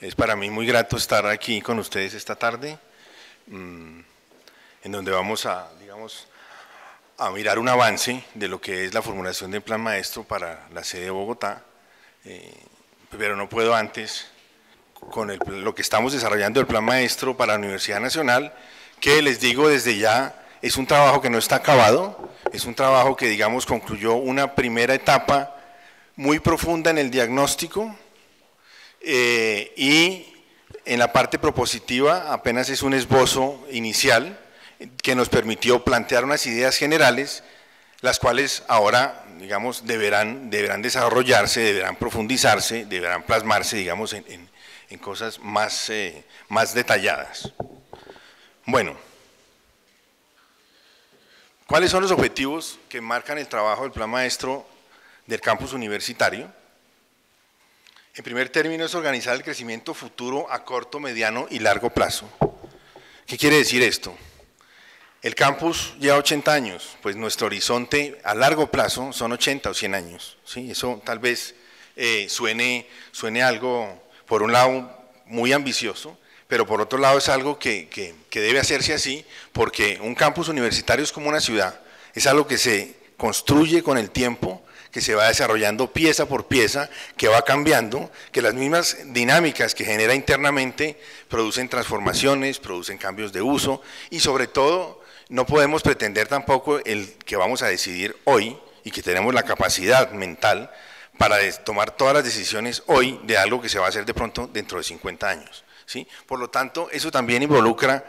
Es para mí muy grato estar aquí con ustedes esta tarde, mm, en donde vamos a, a mirar un avance de lo que es la formulación del plan maestro para la sede de Bogotá, eh, pero no puedo antes con lo que estamos desarrollando el plan maestro para la Universidad Nacional, que les digo desde ya, es un trabajo que no está acabado, es un trabajo que, digamos, concluyó una primera etapa muy profunda en el diagnóstico, eh, y en la parte propositiva apenas es un esbozo inicial que nos permitió plantear unas ideas generales, las cuales ahora, digamos, deberán, desarrollarse, deberán profundizarse, deberán plasmarse, digamos, en, cosas más, eh, más detalladas. Bueno, ¿cuáles son los objetivos que marcan el trabajo del Plan Maestro del campus universitario? En primer término es organizar el crecimiento futuro a corto, mediano y largo plazo. ¿Qué quiere decir esto? El campus lleva 80 años, pues nuestro horizonte a largo plazo son 80 o 100 años. Eso tal vez eh, suene, suene algo, por un lado, muy ambicioso, pero por otro lado es algo que debe hacerse así, porque un campus universitario es como una ciudad, es algo que se construye con el tiempo que se va desarrollando pieza por pieza, que va cambiando, que las mismas dinámicas que genera internamente producen transformaciones, producen cambios de uso y sobre todo no podemos pretender tampoco el que vamos a decidir hoy y que tenemos la capacidad mental para tomar todas las decisiones hoy de algo que se va a hacer de pronto dentro de 50 años. ¿sí? Por lo tanto, eso también involucra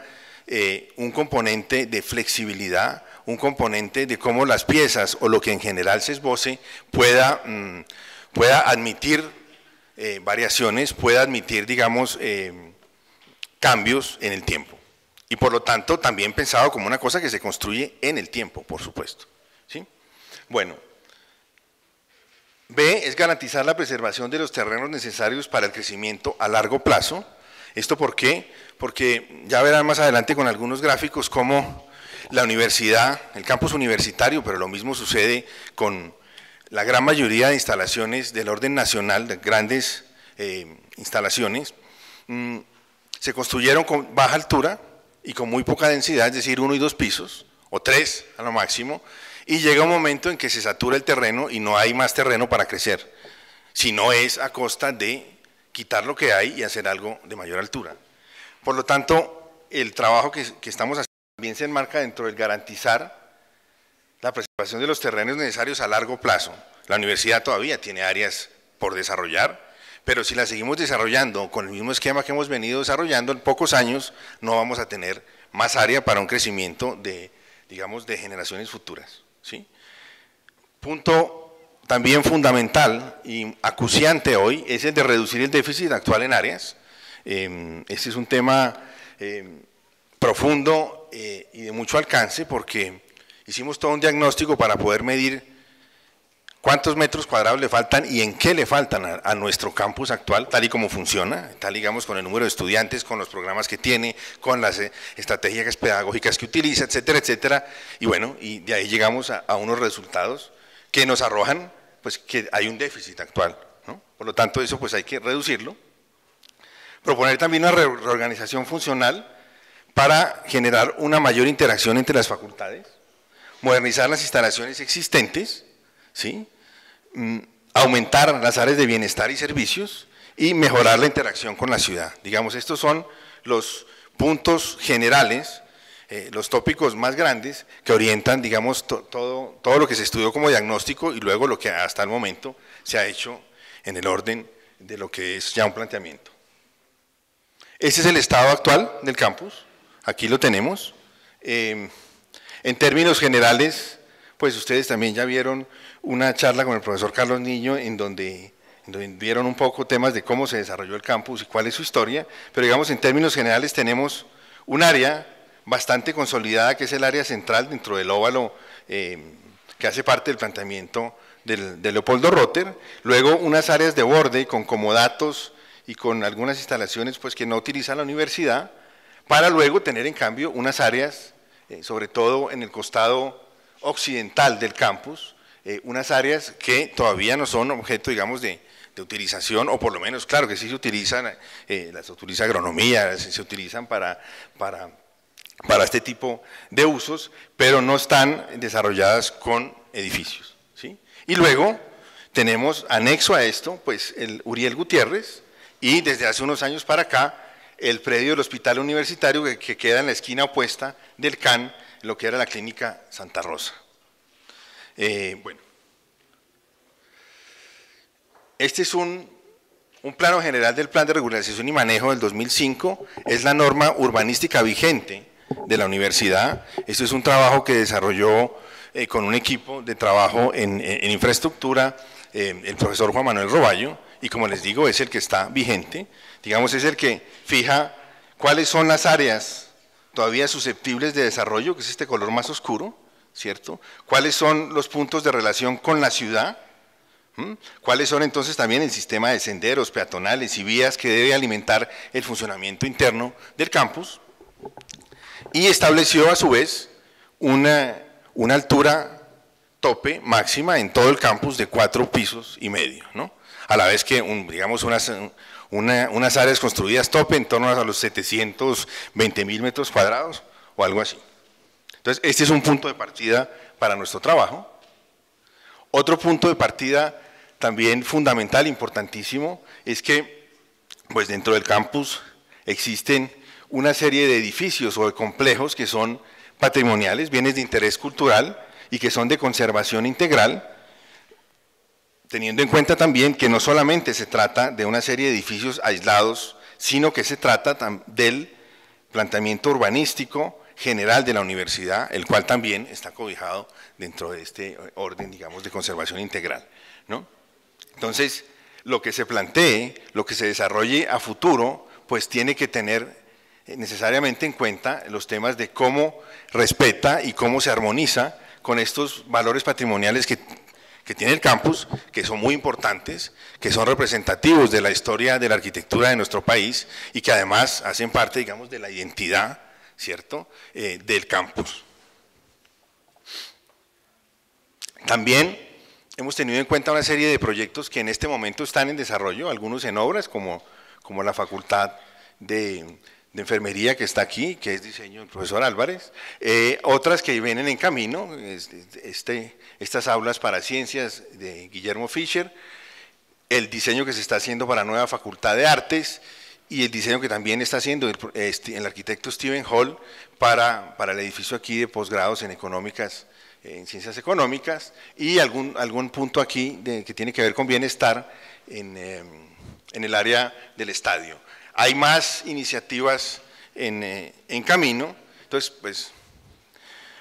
eh, un componente de flexibilidad un componente de cómo las piezas o lo que en general se esboce pueda, mm, pueda admitir eh, variaciones, pueda admitir, digamos, eh, cambios en el tiempo. Y por lo tanto, también pensado como una cosa que se construye en el tiempo, por supuesto. ¿sí? Bueno, B es garantizar la preservación de los terrenos necesarios para el crecimiento a largo plazo. ¿Esto por qué? Porque ya verán más adelante con algunos gráficos cómo la universidad, el campus universitario, pero lo mismo sucede con la gran mayoría de instalaciones del orden nacional, de grandes eh, instalaciones, mm, se construyeron con baja altura y con muy poca densidad, es decir, uno y dos pisos, o tres a lo máximo, y llega un momento en que se satura el terreno y no hay más terreno para crecer, si no es a costa de quitar lo que hay y hacer algo de mayor altura. Por lo tanto, el trabajo que, que estamos haciendo también se enmarca dentro del garantizar la preservación de los terrenos necesarios a largo plazo. La universidad todavía tiene áreas por desarrollar, pero si la seguimos desarrollando con el mismo esquema que hemos venido desarrollando en pocos años, no vamos a tener más área para un crecimiento de, digamos, de generaciones futuras. ¿sí? Punto también fundamental y acuciante hoy es el de reducir el déficit actual en áreas. este es un tema em, profundo eh, y de mucho alcance porque hicimos todo un diagnóstico para poder medir cuántos metros cuadrados le faltan y en qué le faltan a, nuestro campus actual, tal y como funciona, tal digamos con el número de estudiantes, con los programas que tiene, con las eh, estrategias pedagógicas que utiliza, etcétera, etcétera. Y bueno, y de ahí llegamos a, unos resultados que nos arrojan pues que hay un déficit actual. Por lo tanto, eso pues hay que reducirlo. Proponer también una reorganización funcional para generar una mayor interacción entre las facultades, modernizar las instalaciones existentes, ¿sí? Mm, aumentar las áreas de bienestar y servicios y mejorar la interacción con la ciudad. Digamos, estos son los puntos generales, eh, los tópicos más grandes que orientan, digamos, todo, todo lo que se estudió como diagnóstico y luego lo que hasta el momento se ha hecho en el orden de lo que es ya un planteamiento. Ese es el estado actual del campus. Aquí lo tenemos. Em, en términos generales, pues ustedes también ya vieron una charla con el profesor Carlos Niño en donde, vieron un poco temas de cómo se desarrolló el campus y cuál es su historia, pero digamos en términos generales tenemos un área bastante consolidada que es el área central dentro del óvalo em, que hace parte del planteamiento de Leopoldo Rotter, luego unas áreas de borde con comodatos y con algunas instalaciones pues que no utiliza la universidad, para luego tener en cambio unas áreas, eh, sobre todo en el costado occidental del campus, eh, unas áreas que todavía no son objeto, digamos, de, utilización, o por lo menos, claro que sí se utilizan, eh, las utiliza agronomía, se, utilizan para, este tipo de usos, pero no están desarrolladas con edificios. Y luego tenemos anexo a esto, pues el Uriel Gutiérrez, y desde hace unos años para acá, el predio del hospital universitario que, queda en la esquina opuesta del CAN, lo que era la clínica Santa Rosa. Eh, bueno, este es un, un plano general del Plan de Regularización y Manejo del 2005, es la norma urbanística vigente de la universidad. esto es un trabajo que desarrolló eh, con un equipo de trabajo en, infraestructura eh, el profesor Juan Manuel Roballo, y como les digo, es el que está vigente digamos, es el que fija cuáles son las áreas todavía susceptibles de desarrollo, que es este color más oscuro, ¿cierto? ¿Cuáles son los puntos de relación con la ciudad? ¿Mm? ¿Cuáles son entonces también el sistema de senderos, peatonales y vías que debe alimentar el funcionamiento interno del campus? Y estableció a su vez una, una altura tope máxima en todo el campus de cuatro pisos y medio, ¿no? A la vez que, digamos, unas, unas áreas construidas tope en torno a los 720 mil metros cuadrados o algo así. Entonces, este es un punto de partida para nuestro trabajo. Otro punto de partida también fundamental, importantísimo, es que pues dentro del campus existen una serie de edificios o de complejos que son patrimoniales, bienes de interés cultural y que son de conservación integral, teniendo en cuenta también que no solamente se trata de una serie de edificios aislados, sino que se trata del planteamiento urbanístico general de la universidad, el cual también está cobijado dentro de este eh, orden, digamos, de conservación integral. Entonces, lo que se plantee, lo que se desarrolle a futuro, pues tiene que tener eh, necesariamente en cuenta los temas de cómo respeta y cómo se armoniza con estos valores patrimoniales que que tiene el campus, que son muy importantes, que son representativos de la historia de la arquitectura de nuestro país y que además hacen parte, digamos, de la identidad, ¿cierto?, eh, del campus. También hemos tenido en cuenta una serie de proyectos que en este momento están en desarrollo, algunos en obras, como, como la Facultad de de enfermería que está aquí, que es diseño del profesor Álvarez, eh, otras que vienen en camino, este, estas aulas para ciencias de Guillermo Fischer, el diseño que se está haciendo para nueva facultad de artes y el diseño que también está haciendo el, este, arquitecto Steven Hall para, para el edificio aquí de posgrados en económicas en ciencias económicas y algún, algún punto aquí que tiene que ver con bienestar en, eh, en el área del estadio. Hay más iniciativas eh, en, camino, entonces pues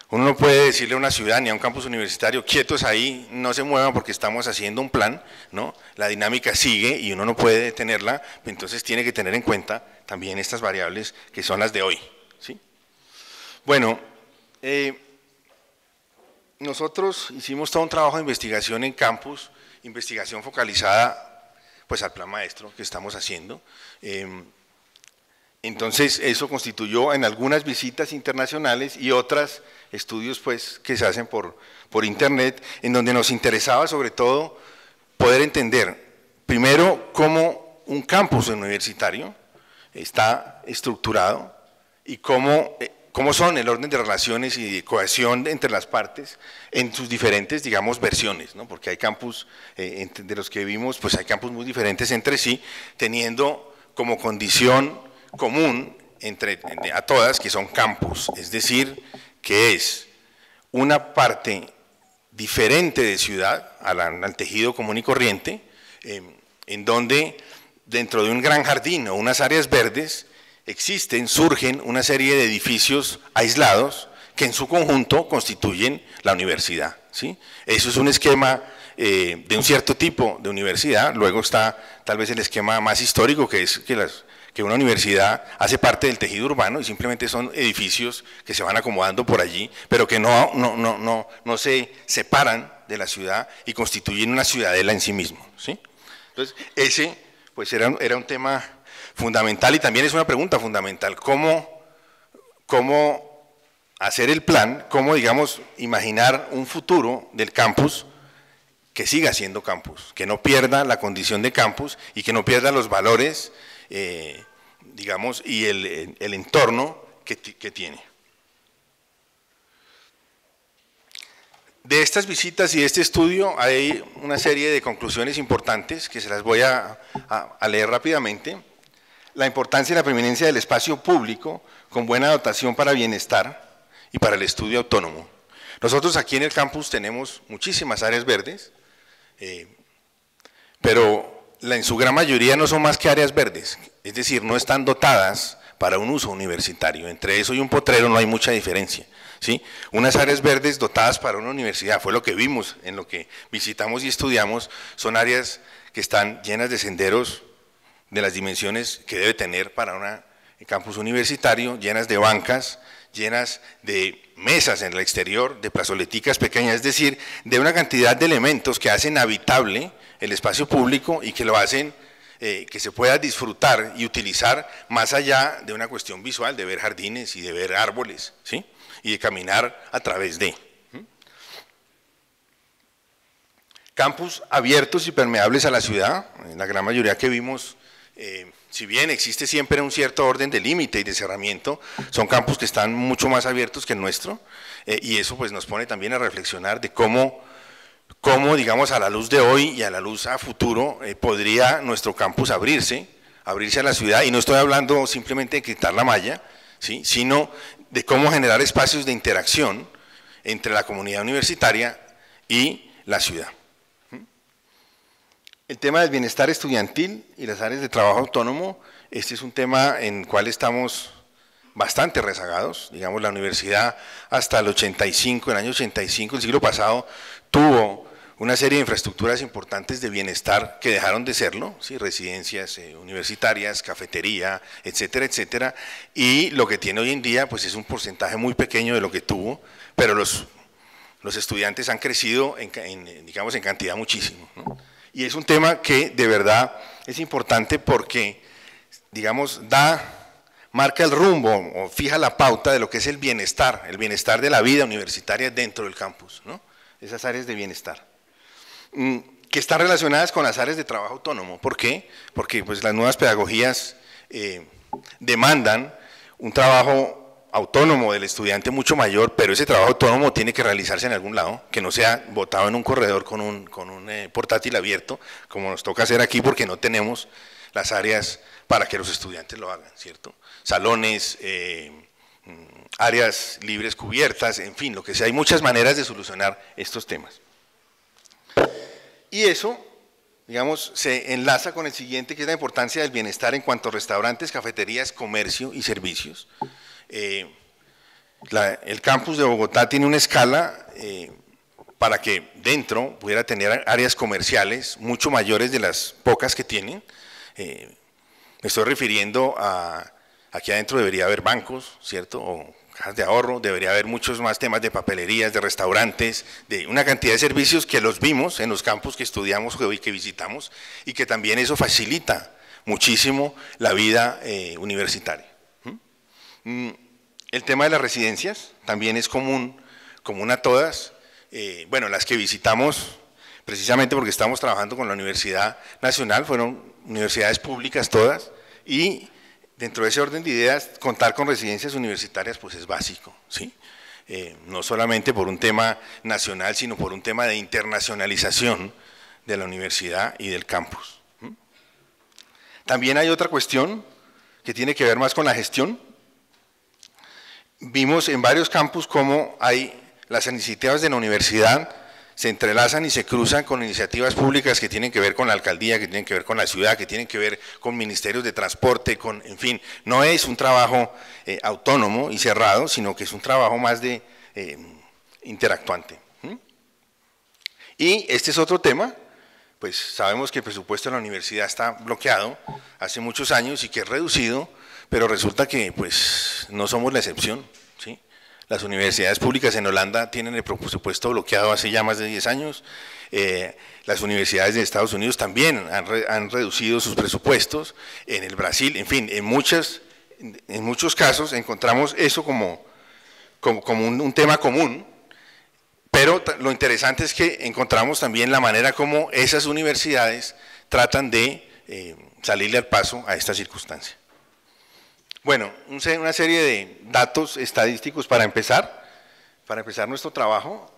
uno no puede decirle a una ciudad ni a un campus universitario, quietos ahí, no se muevan porque estamos haciendo un plan, ¿no? La dinámica sigue y uno no puede detenerla, entonces tiene que tener en cuenta también estas variables que son las de hoy, ¿sí? Bueno, eh, nosotros hicimos todo un trabajo de investigación en campus, investigación focalizada pues al plan maestro que estamos haciendo. Em, entonces eso constituyó en algunas visitas internacionales y otras estudios pues que se hacen por, por internet, en donde nos interesaba sobre todo poder entender primero cómo un campus universitario está estructurado y cómo eh, cómo son el orden de relaciones y de cohesión entre las partes en sus diferentes, digamos, versiones, porque hay campus, eh, de los que vimos, pues hay campus muy diferentes entre sí, teniendo como condición común entre, a todas que son campus, es decir, que es una parte diferente de ciudad al, tejido común y corriente, eh, en donde dentro de un gran jardín o unas áreas verdes, existen, surgen una serie de edificios aislados que en su conjunto constituyen la universidad. ¿sí? Eso es un esquema eh, de un cierto tipo de universidad, luego está tal vez el esquema más histórico que es que, una universidad hace parte del tejido urbano y simplemente son edificios que se van acomodando por allí, pero que no, no, no, no, se separan de la ciudad y constituyen una ciudadela en sí mismo. ¿sí? Entonces, ese pues era, era un tema fundamental y también es una pregunta fundamental. ¿Cómo, hacer el plan? ¿Cómo, digamos, imaginar un futuro del campus? que siga siendo campus, que no pierda la condición de campus y que no pierda los valores, eh, digamos, y el, el entorno que, tiene. De estas visitas y de este estudio hay una serie de conclusiones importantes que se las voy a leer rápidamente la importancia y la preeminencia del espacio público con buena dotación para bienestar y para el estudio autónomo. Nosotros aquí en el campus tenemos muchísimas áreas verdes, eh, pero en su gran mayoría no son más que áreas verdes, es decir, no están dotadas para un uso universitario. Entre eso y un potrero no hay mucha diferencia. ¿sí? Unas áreas verdes dotadas para una universidad, fue lo que vimos en lo que visitamos y estudiamos, son áreas que están llenas de senderos de las dimensiones que debe tener para un eh, campus universitario, llenas de bancas, llenas de mesas en el exterior, de plazoleticas pequeñas, es decir, de una cantidad de elementos que hacen habitable el espacio público y que lo hacen eh, que se pueda disfrutar y utilizar más allá de una cuestión visual, de ver jardines y de ver árboles, ¿sí? Y de caminar a través de. Campus abiertos y permeables a la ciudad, la gran mayoría que vimos eh, si bien existe siempre un cierto orden de límite y de cerramiento, son campus que están mucho más abiertos que el nuestro eh, y eso pues nos pone también a reflexionar de cómo, cómo, digamos, a la luz de hoy y a la luz a futuro eh, podría nuestro campus abrirse, abrirse a la ciudad y no estoy hablando simplemente de quitar la malla, ¿sí? sino de cómo generar espacios de interacción entre la comunidad universitaria y la ciudad. El tema del bienestar estudiantil y las áreas de trabajo autónomo, este es un tema en el cual estamos bastante rezagados. Digamos, la universidad hasta el 85, el año 85, el siglo pasado, tuvo una serie de infraestructuras importantes de bienestar que dejaron de serlo, residencias eh, universitarias, cafetería, etcétera, etcétera. Y lo que tiene hoy en día, pues es un porcentaje muy pequeño de lo que tuvo, pero los, estudiantes han crecido, en, digamos, en cantidad muchísimo. Y es un tema que de verdad es importante porque, digamos, da, marca el rumbo o fija la pauta de lo que es el bienestar, el bienestar de la vida universitaria dentro del campus, ¿no? esas áreas de bienestar, mm, que están relacionadas con las áreas de trabajo autónomo. ¿Por qué? Porque pues, las nuevas pedagogías eh, demandan un trabajo autónomo del estudiante mucho mayor, pero ese trabajo autónomo tiene que realizarse en algún lado, que no sea botado en un corredor con un, con un eh, portátil abierto, como nos toca hacer aquí porque no tenemos las áreas para que los estudiantes lo hagan, ¿cierto? Salones, eh, mm, áreas libres cubiertas, en fin, lo que sea. Hay muchas maneras de solucionar estos temas. Y eso, digamos, se enlaza con el siguiente, que es la importancia del bienestar en cuanto a restaurantes, cafeterías, comercio y servicios. Eh, el campus de Bogotá tiene una escala eh, para que dentro pudiera tener áreas comerciales mucho mayores de las pocas que tienen. Eh, me estoy refiriendo a, aquí adentro debería haber bancos, ¿cierto? O cajas de ahorro, debería haber muchos más temas de papelerías, de restaurantes, de una cantidad de servicios que los vimos en los campos que estudiamos y que visitamos y que también eso facilita muchísimo la vida universitaria. Mm, el tema de las residencias también es común, común a todas. Eh, bueno, las que visitamos, precisamente porque estamos trabajando con la Universidad Nacional, fueron universidades públicas todas, y dentro de ese orden de ideas, contar con residencias universitarias pues es básico, ¿sí? Eh, no solamente por un tema nacional, sino por un tema de internacionalización de la universidad y del campus. También hay otra cuestión que tiene que ver más con la gestión, vimos en varios campus cómo hay las iniciativas de la universidad se entrelazan y se cruzan con iniciativas públicas que tienen que ver con la alcaldía, que tienen que ver con la ciudad, que tienen que ver con ministerios de transporte, con, en fin, no es un trabajo eh, autónomo y cerrado, sino que es un trabajo más de eh, interactuante. ¿Mm? Y este es otro tema, pues sabemos que el presupuesto de la universidad está bloqueado hace muchos años y que es reducido, pero resulta que pues no somos la excepción. Las universidades públicas en Holanda tienen el presupuesto bloqueado hace ya más de 10 años. Eh, las universidades de Estados Unidos también han, reducido sus presupuestos. En el Brasil, en fin, en, muchas, en muchos casos encontramos eso como, un, tema común. Pero lo interesante es que encontramos también la manera como esas universidades tratan de eh, salirle al paso a esta circunstancia. Bueno, una serie de datos estadísticos para empezar, para empezar nuestro trabajo.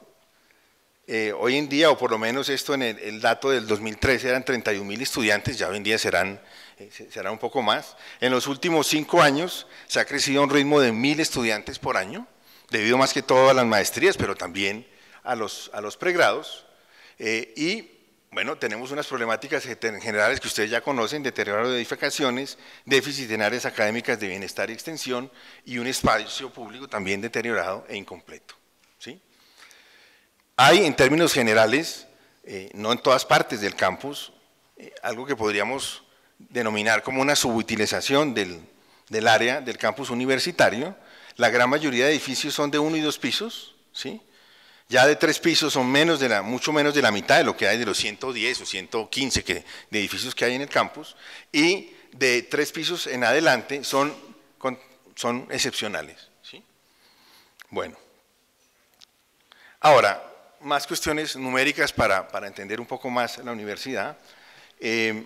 Eh, hoy en día, o por lo menos esto en el, dato del 2013, eran 31 mil estudiantes, ya hoy en día serán, eh, será un poco más. En los últimos cinco años se ha crecido a un ritmo de mil estudiantes por año, debido más que todo a las maestrías, pero también a los, a los pregrados. Eh, y bueno, tenemos unas problemáticas generales que ustedes ya conocen, deterioro de edificaciones, déficit en áreas académicas de bienestar y extensión y un espacio público también deteriorado e incompleto. ¿sí? Hay en términos generales, eh, no en todas partes del campus, eh, algo que podríamos denominar como una subutilización del, del área del campus universitario. La gran mayoría de edificios son de uno y dos pisos, ¿sí? ya de tres pisos son menos de la, mucho menos de la mitad de lo que hay de los 110 o 115 de edificios que hay en el campus, y de tres pisos en adelante son, son excepcionales. Bueno, ahora, más cuestiones numéricas para, entender un poco más la universidad. Eh,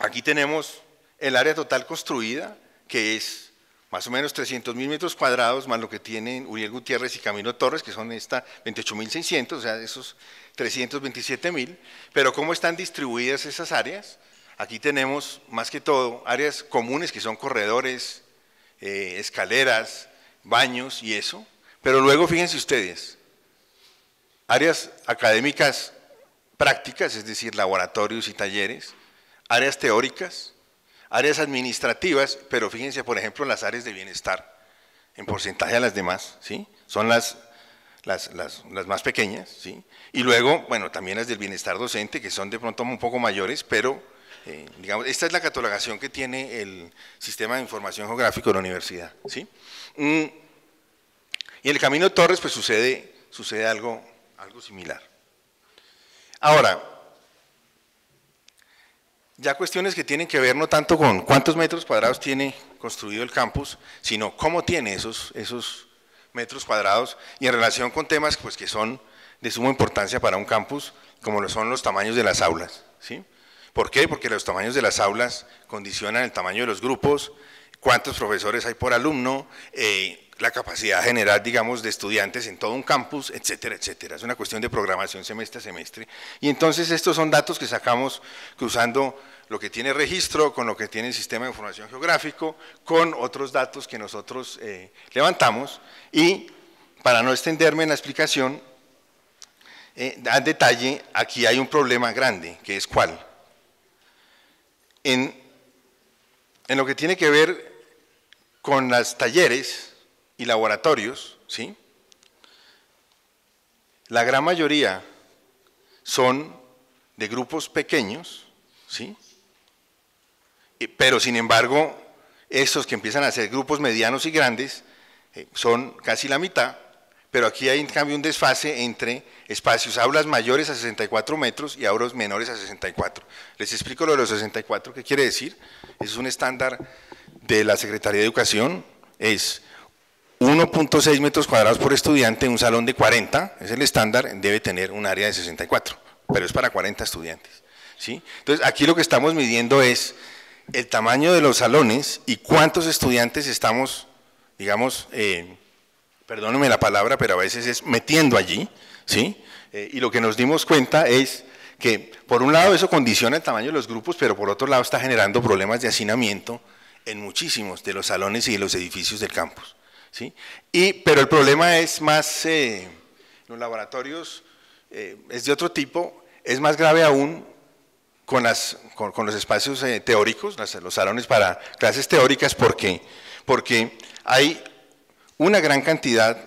aquí tenemos el área total construida, que es más o menos 300 mil metros cuadrados, más lo que tienen Uriel Gutiérrez y Camino Torres, que son esta 28.600, o sea, esos 327 mil. Pero ¿cómo están distribuidas esas áreas? Aquí tenemos, más que todo, áreas comunes que son corredores, eh, escaleras, baños y eso. Pero luego, fíjense ustedes, áreas académicas prácticas, es decir, laboratorios y talleres, áreas teóricas, áreas administrativas, pero fíjense, por ejemplo, las áreas de bienestar, en porcentaje a las demás, ¿sí? Son las, las, más pequeñas, ¿sí? Y luego, bueno, también las del bienestar docente, que son de pronto un poco mayores, pero, eh, digamos, esta es la catalogación que tiene el Sistema de Información Geográfico de la Universidad, ¿sí? Mm, y en el Camino Torres, pues sucede, sucede algo, algo similar. Ahora, ya cuestiones que tienen que ver no tanto con cuántos metros cuadrados tiene construido el campus, sino cómo tiene esos, esos metros cuadrados y en relación con temas pues, que son de suma importancia para un campus, como lo son los tamaños de las aulas. ¿sí? ¿Por qué? Porque los tamaños de las aulas condicionan el tamaño de los grupos, cuántos profesores hay por alumno, eh, la capacidad general, digamos, de estudiantes en todo un campus, etcétera, etcétera. Es una cuestión de programación semestre a semestre. Y entonces estos son datos que sacamos cruzando lo que tiene registro, con lo que tiene el sistema de información geográfico, con otros datos que nosotros eh, levantamos y para no extenderme en la explicación, eh, detalle, aquí hay un problema grande, que es cuál. En, en lo que tiene que ver con los talleres y laboratorios, ¿sí? la gran mayoría son de grupos pequeños, ¿sí? pero sin embargo, estos que empiezan a ser grupos medianos y grandes eh, son casi la mitad, pero aquí hay en cambio un desfase entre espacios, aulas mayores a 64 metros y aulas menores a 64. Les explico lo de los 64, ¿qué quiere decir? Es un estándar de la Secretaría de Educación, es 1.6 metros cuadrados por estudiante, en un salón de 40, es el estándar, debe tener un área de 64, pero es para 40 estudiantes. ¿sí? Entonces, aquí lo que estamos midiendo es el tamaño de los salones y cuántos estudiantes estamos, digamos, eh, perdónenme la palabra, pero a veces es metiendo allí, ¿sí? Eh, y lo que nos dimos cuenta es que, por un lado, eso condiciona el tamaño de los grupos, pero por otro lado está generando problemas de hacinamiento en muchísimos de los salones y de los edificios del campus, ¿sí? Y, pero el problema es más, eh, los laboratorios eh, es de otro tipo, es más grave aún con, las, con, los espacios eh, teóricos, los salones para clases teóricas, ¿por qué? Porque hay una gran cantidad,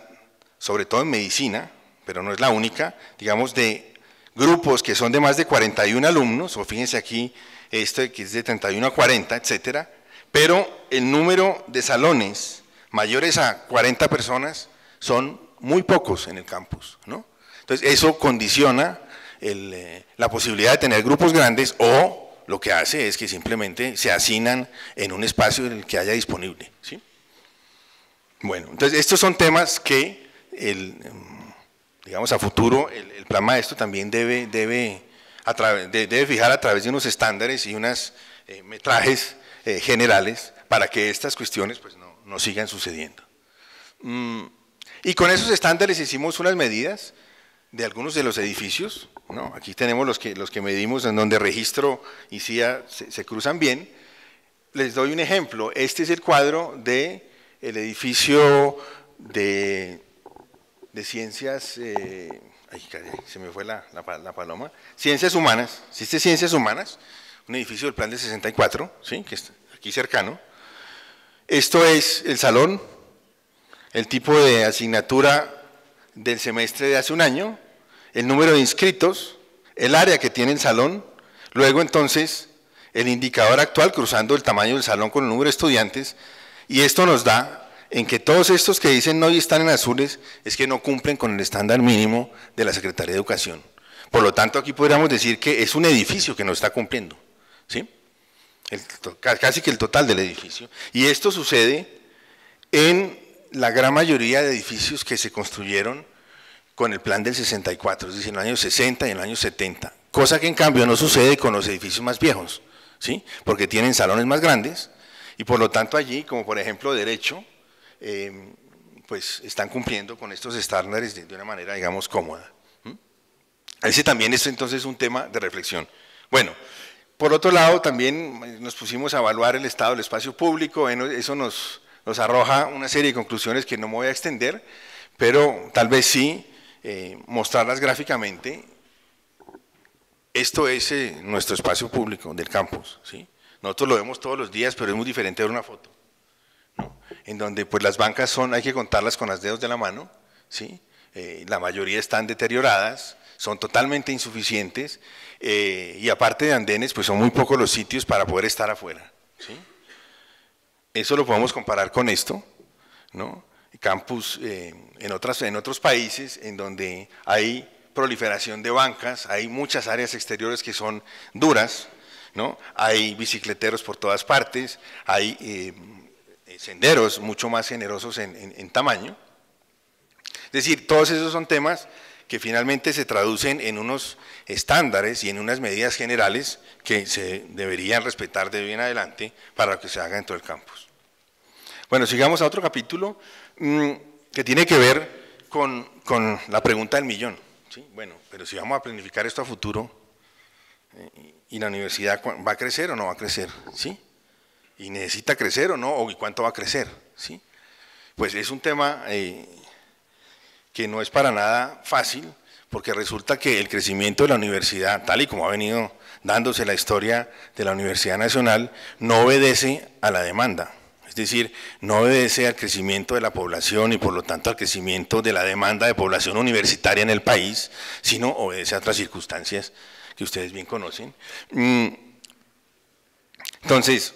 sobre todo en medicina, pero no es la única, digamos, de grupos que son de más de 41 alumnos, o fíjense aquí, este que es de 31 a 40, etcétera, pero el número de salones mayores a 40 personas son muy pocos en el campus, ¿no? Entonces, eso condiciona eh, la posibilidad de tener grupos grandes o lo que hace es que simplemente se hacinan en un espacio en el que haya disponible. Bueno, entonces estos son temas que, mm, digamos, a futuro el, plan maestro también debe, debe, debe fijar a través de unos estándares y unos eh, metrajes eh, generales para que estas cuestiones pues, no, sigan sucediendo. Mm, y con esos estándares hicimos unas medidas de algunos de los edificios aquí tenemos los que, los que medimos en donde registro y CIA ah, se, cruzan bien. Les doy un ejemplo. Este es el cuadro de el edificio de, ciencias, eh, ay, se me fue la, paloma, ciencias humanas, ciencias humanas, un edificio del plan de 64, ¿sí? que está aquí cercano. Esto es el salón, el tipo de asignatura del semestre de hace un año, el número de inscritos, el área que tiene el salón, luego entonces el indicador actual cruzando el tamaño del salón con el número de estudiantes, y esto nos da en que todos estos que dicen no y están en azules es que no cumplen con el estándar mínimo de la Secretaría de Educación. Por lo tanto, aquí podríamos decir que es un edificio que no está cumpliendo, ¿sí? casi que el total del edificio. Y esto sucede en la gran mayoría de edificios que se construyeron con el plan del 64, es decir, en el año 60 y en el año 70. Cosa que en cambio no sucede con los edificios más viejos, ¿sí? porque tienen salones más grandes y por lo tanto allí, como por ejemplo derecho, em, pues están cumpliendo con estos estándares de, una manera, digamos, cómoda. Ese también es entonces un tema de reflexión. Bueno, por otro lado, también nos pusimos a evaluar el estado del espacio público, eso nos, nos arroja una serie de conclusiones que no me voy a extender, pero tal vez sí eh, mostrarlas gráficamente. Esto es eh, nuestro espacio público del campus. ¿sí? Nosotros lo vemos todos los días, pero es muy diferente ver una foto. ¿no? En donde pues las bancas son, hay que contarlas con los dedos de la mano, ¿sí? Eh, la mayoría están deterioradas, son totalmente insuficientes y aparte de andenes, pues son muy pocos los sitios para poder estar afuera. ¿sí? Eso lo podemos comparar con esto, ¿no? campus eh, en, otras, en otros países en donde hay proliferación de bancas, hay muchas áreas exteriores que son duras, ¿no? hay bicicleteros por todas partes, hay eh, senderos mucho más generosos en, en, tamaño. Es decir, todos esos son temas que finalmente se traducen en unos estándares y en unas medidas generales que se deberían respetar de bien adelante para que se haga en todo el campus. Bueno, sigamos a otro capítulo Mm, que tiene que ver con, la pregunta del millón. Bueno, pero si vamos a planificar esto a futuro, eh, ¿y la universidad va a crecer o no va a crecer? ¿Y necesita crecer o no? ¿Y cuánto va a crecer? Pues es un tema eh, que no es para nada fácil, porque resulta que el crecimiento de la universidad, tal y como ha venido dándose la historia de la Universidad Nacional, no obedece a la demanda. Es decir, no obedece al crecimiento de la población y por lo tanto al crecimiento de la demanda de población universitaria en el país, sino obedece a otras circunstancias que ustedes bien conocen. Mm. Entonces,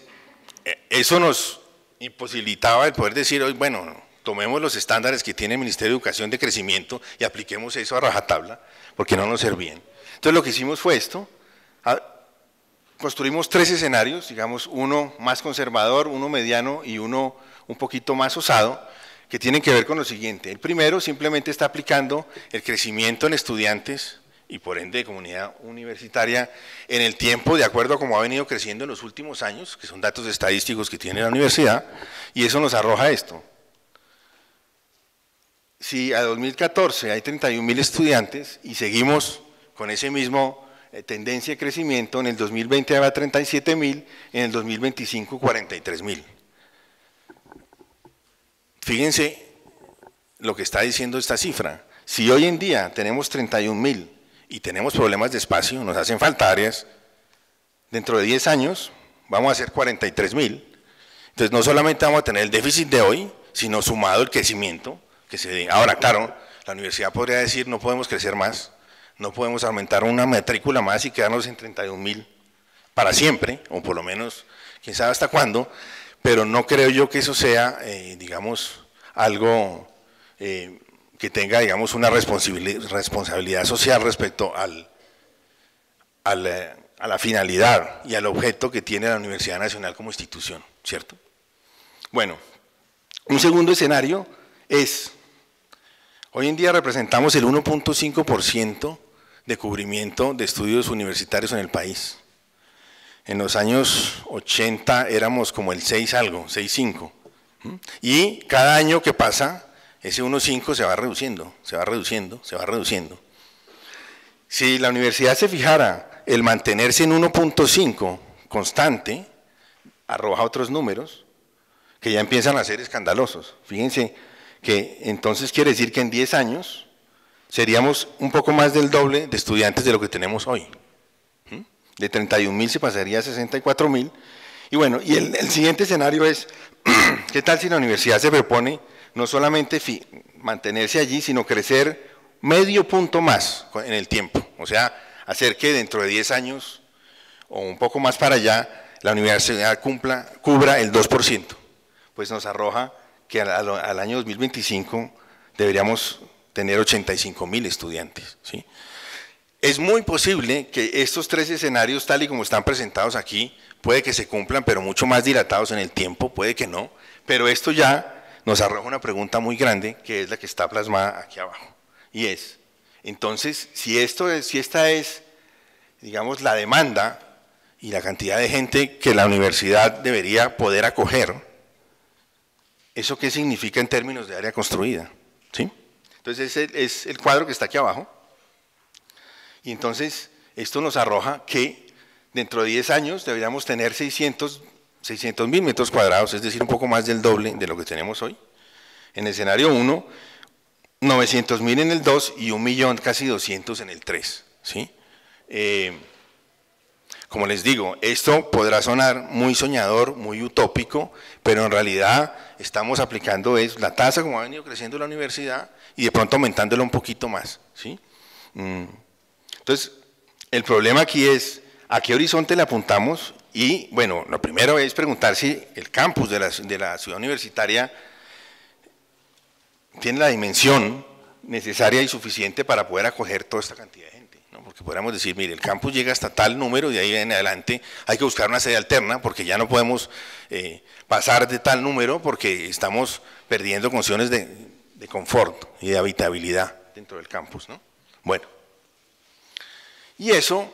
eh, eso nos imposibilitaba el poder decir hoy, bueno, tomemos los estándares que tiene el Ministerio de Educación de Crecimiento y apliquemos eso a rajatabla, porque no nos servían. Entonces lo que hicimos fue esto, construimos tres escenarios, digamos, uno más conservador, uno mediano y uno un poquito más osado, que tienen que ver con lo siguiente. El primero simplemente está aplicando el crecimiento en estudiantes y por ende de comunidad universitaria en el tiempo, de acuerdo a cómo ha venido creciendo en los últimos años, que son datos estadísticos que tiene la universidad, y eso nos arroja esto. Si a 2014 hay 31 mil estudiantes y seguimos con ese mismo eh, tendencia de crecimiento, en el 2020 había 37 mil, en el 2025 43 mil. Fíjense lo que está diciendo esta cifra. Si hoy en día tenemos 31 mil y tenemos problemas de espacio, nos hacen falta áreas, dentro de 10 años vamos a ser 43 mil. Entonces no solamente vamos a tener el déficit de hoy, sino sumado el crecimiento que se Ahora, claro, la universidad podría decir no podemos crecer más, no podemos aumentar una matrícula más y quedarnos en 31 mil para siempre, o por lo menos, quién sabe hasta cuándo, pero no creo yo que eso sea, eh, digamos, algo eh, que tenga, digamos, una responsabilidad social respecto al, eh, a la finalidad y al objeto que tiene la Universidad Nacional como institución, ¿cierto? Bueno, un segundo escenario es, hoy en día representamos el 1.5% de cubrimiento de estudios universitarios en el país. En los años 80 éramos como el 6 algo, 6.5. Y cada año que pasa, ese 1.5 se va reduciendo, se va reduciendo, se va reduciendo. Si la universidad se fijara el mantenerse en 1.5 constante, arroja otros números que ya empiezan a ser escandalosos. Fíjense que entonces quiere decir que en 10 años seríamos un poco más del doble de estudiantes de lo que tenemos hoy. ¿Mm? De 31 mil se pasaría a 64 mil. Y bueno, y el, siguiente escenario es, ¿qué tal si la universidad se propone no solamente mantenerse allí, sino crecer medio punto más en el tiempo? O sea, hacer que dentro de 10 años o un poco más para allá, la universidad cumpla, cubra el 2%. Pues nos arroja que al año 2025 deberíamos tener 85 mil estudiantes. Es muy posible que estos tres escenarios, tal y como están presentados aquí, puede que se cumplan, pero mucho más dilatados en el tiempo, puede que no, pero esto ya nos arroja una pregunta muy grande, que es la que está plasmada aquí abajo, y es, entonces, si, esto si esta es, digamos, la demanda y la cantidad de gente que la universidad debería poder acoger, ¿eso qué significa en términos de área construida? ¿Sí? Entonces es el, cuadro que está aquí abajo. Y entonces esto nos arroja que dentro de 10 años deberíamos tener 600 mil metros cuadrados, es decir, un poco más del doble de lo que tenemos hoy. En el escenario 1, 900 mil en el 2 y un millón, casi 200 en el 3. ¿sí? Eh, como les digo, esto podrá sonar muy soñador, muy utópico, pero en realidad estamos aplicando es la tasa como ha venido creciendo la universidad y de pronto aumentándolo un poquito más. ¿sí? Mm. Entonces, el problema aquí es a qué horizonte le apuntamos y, bueno, lo primero es preguntar si el campus de la, ciudad universitaria tiene la dimensión necesaria y suficiente para poder acoger toda esta cantidad de gente. Porque podríamos decir, mire, el campus llega hasta tal número y de ahí en adelante hay que buscar una sede alterna porque ya no podemos eh, pasar de tal número porque estamos perdiendo condiciones de, de confort y de habitabilidad dentro del campus. Bueno, y eso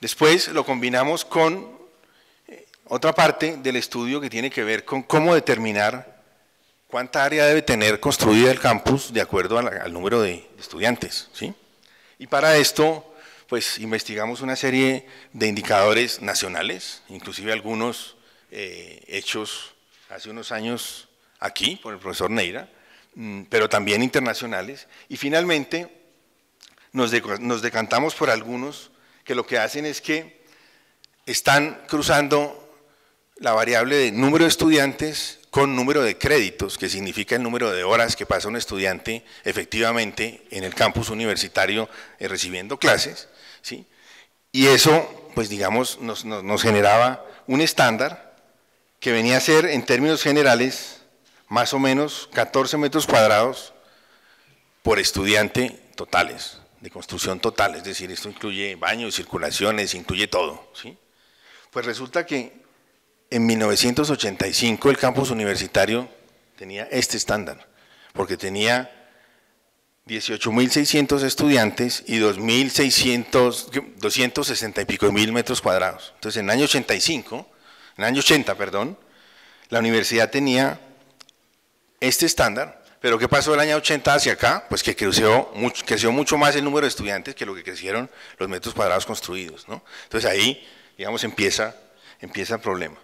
después lo combinamos con eh, otra parte del estudio que tiene que ver con cómo determinar cuánta área debe tener construida el campus de acuerdo al, número de estudiantes. ¿sí? Y para esto, pues investigamos una serie de indicadores nacionales, inclusive algunos eh, hechos hace unos años aquí por el profesor Neira, Mm, pero también internacionales. Y finalmente nos, decantamos por algunos que lo que hacen es que están cruzando la variable de número de estudiantes con número de créditos, que significa el número de horas que pasa un estudiante efectivamente en el campus universitario eh, recibiendo clases, y eso, pues digamos, nos generaba un estándar que venía a ser, en términos generales, más o menos 14 metros cuadrados por estudiante totales, de construcción total, es decir, esto incluye baños, circulaciones, incluye todo. Pues resulta que en 1985 el campus universitario tenía este estándar, porque tenía 18.600 estudiantes y 2.600, 260 y pico mil metros cuadrados. Entonces, en el año 85, en el año 80, perdón, la universidad tenía este estándar, pero ¿qué pasó del año 80 hacia acá? Pues que creció mucho, creció mucho más el número de estudiantes que lo que crecieron los metros cuadrados construidos. Entonces ahí, digamos, empieza, empieza el problema.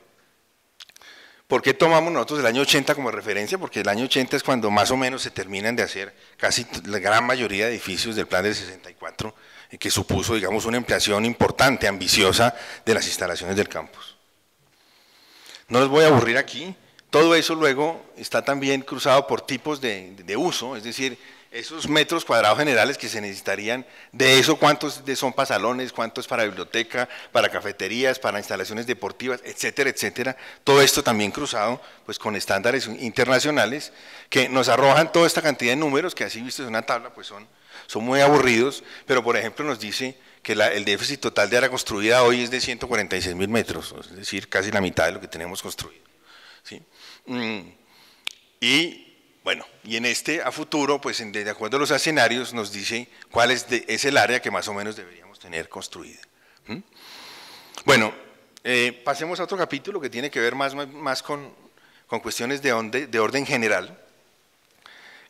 ¿Por qué tomamos nosotros el año 80 como referencia? Porque el año 80 es cuando más o menos se terminan de hacer casi la gran mayoría de edificios del plan del 64, que supuso, digamos, una ampliación importante, ambiciosa de las instalaciones del campus. No les voy a aburrir aquí, todo eso luego está también cruzado por tipos de, uso, es decir, esos metros cuadrados generales que se necesitarían, de eso cuántos son pasalones, salones, cuántos para biblioteca, para cafeterías, para instalaciones deportivas, etcétera, etcétera. Todo esto también cruzado pues con estándares internacionales que nos arrojan toda esta cantidad de números que así visto en una tabla pues son, son muy aburridos, pero por ejemplo nos dice que el déficit total de área construida hoy es de 146 mil metros, es decir, casi la mitad de lo que tenemos construido. ¿sí? Mm. y bueno, y en este a futuro, pues de acuerdo a los escenarios, nos dice cuál es, el área que más o menos deberíamos tener construida. ¿Mm? Bueno, eh, pasemos a otro capítulo que tiene que ver más, con, cuestiones de, de orden general,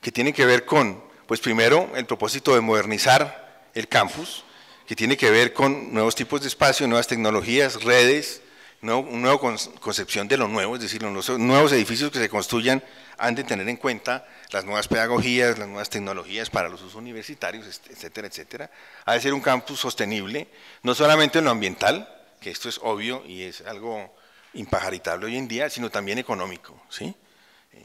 que tiene que ver con, pues primero, el propósito de modernizar el campus, que tiene que ver con nuevos tipos de espacio, nuevas tecnologías, redes, una nueva concepción de lo nuevo, es decir, los nuevos edificios que se construyan han de tener en cuenta las nuevas pedagogías, las nuevas tecnologías para los usos universitarios, etcétera, etcétera. Ha de ser un campus sostenible, no solamente en lo ambiental, que esto es obvio y es algo impajaritable hoy en día, sino también económico. ¿sí? Eh,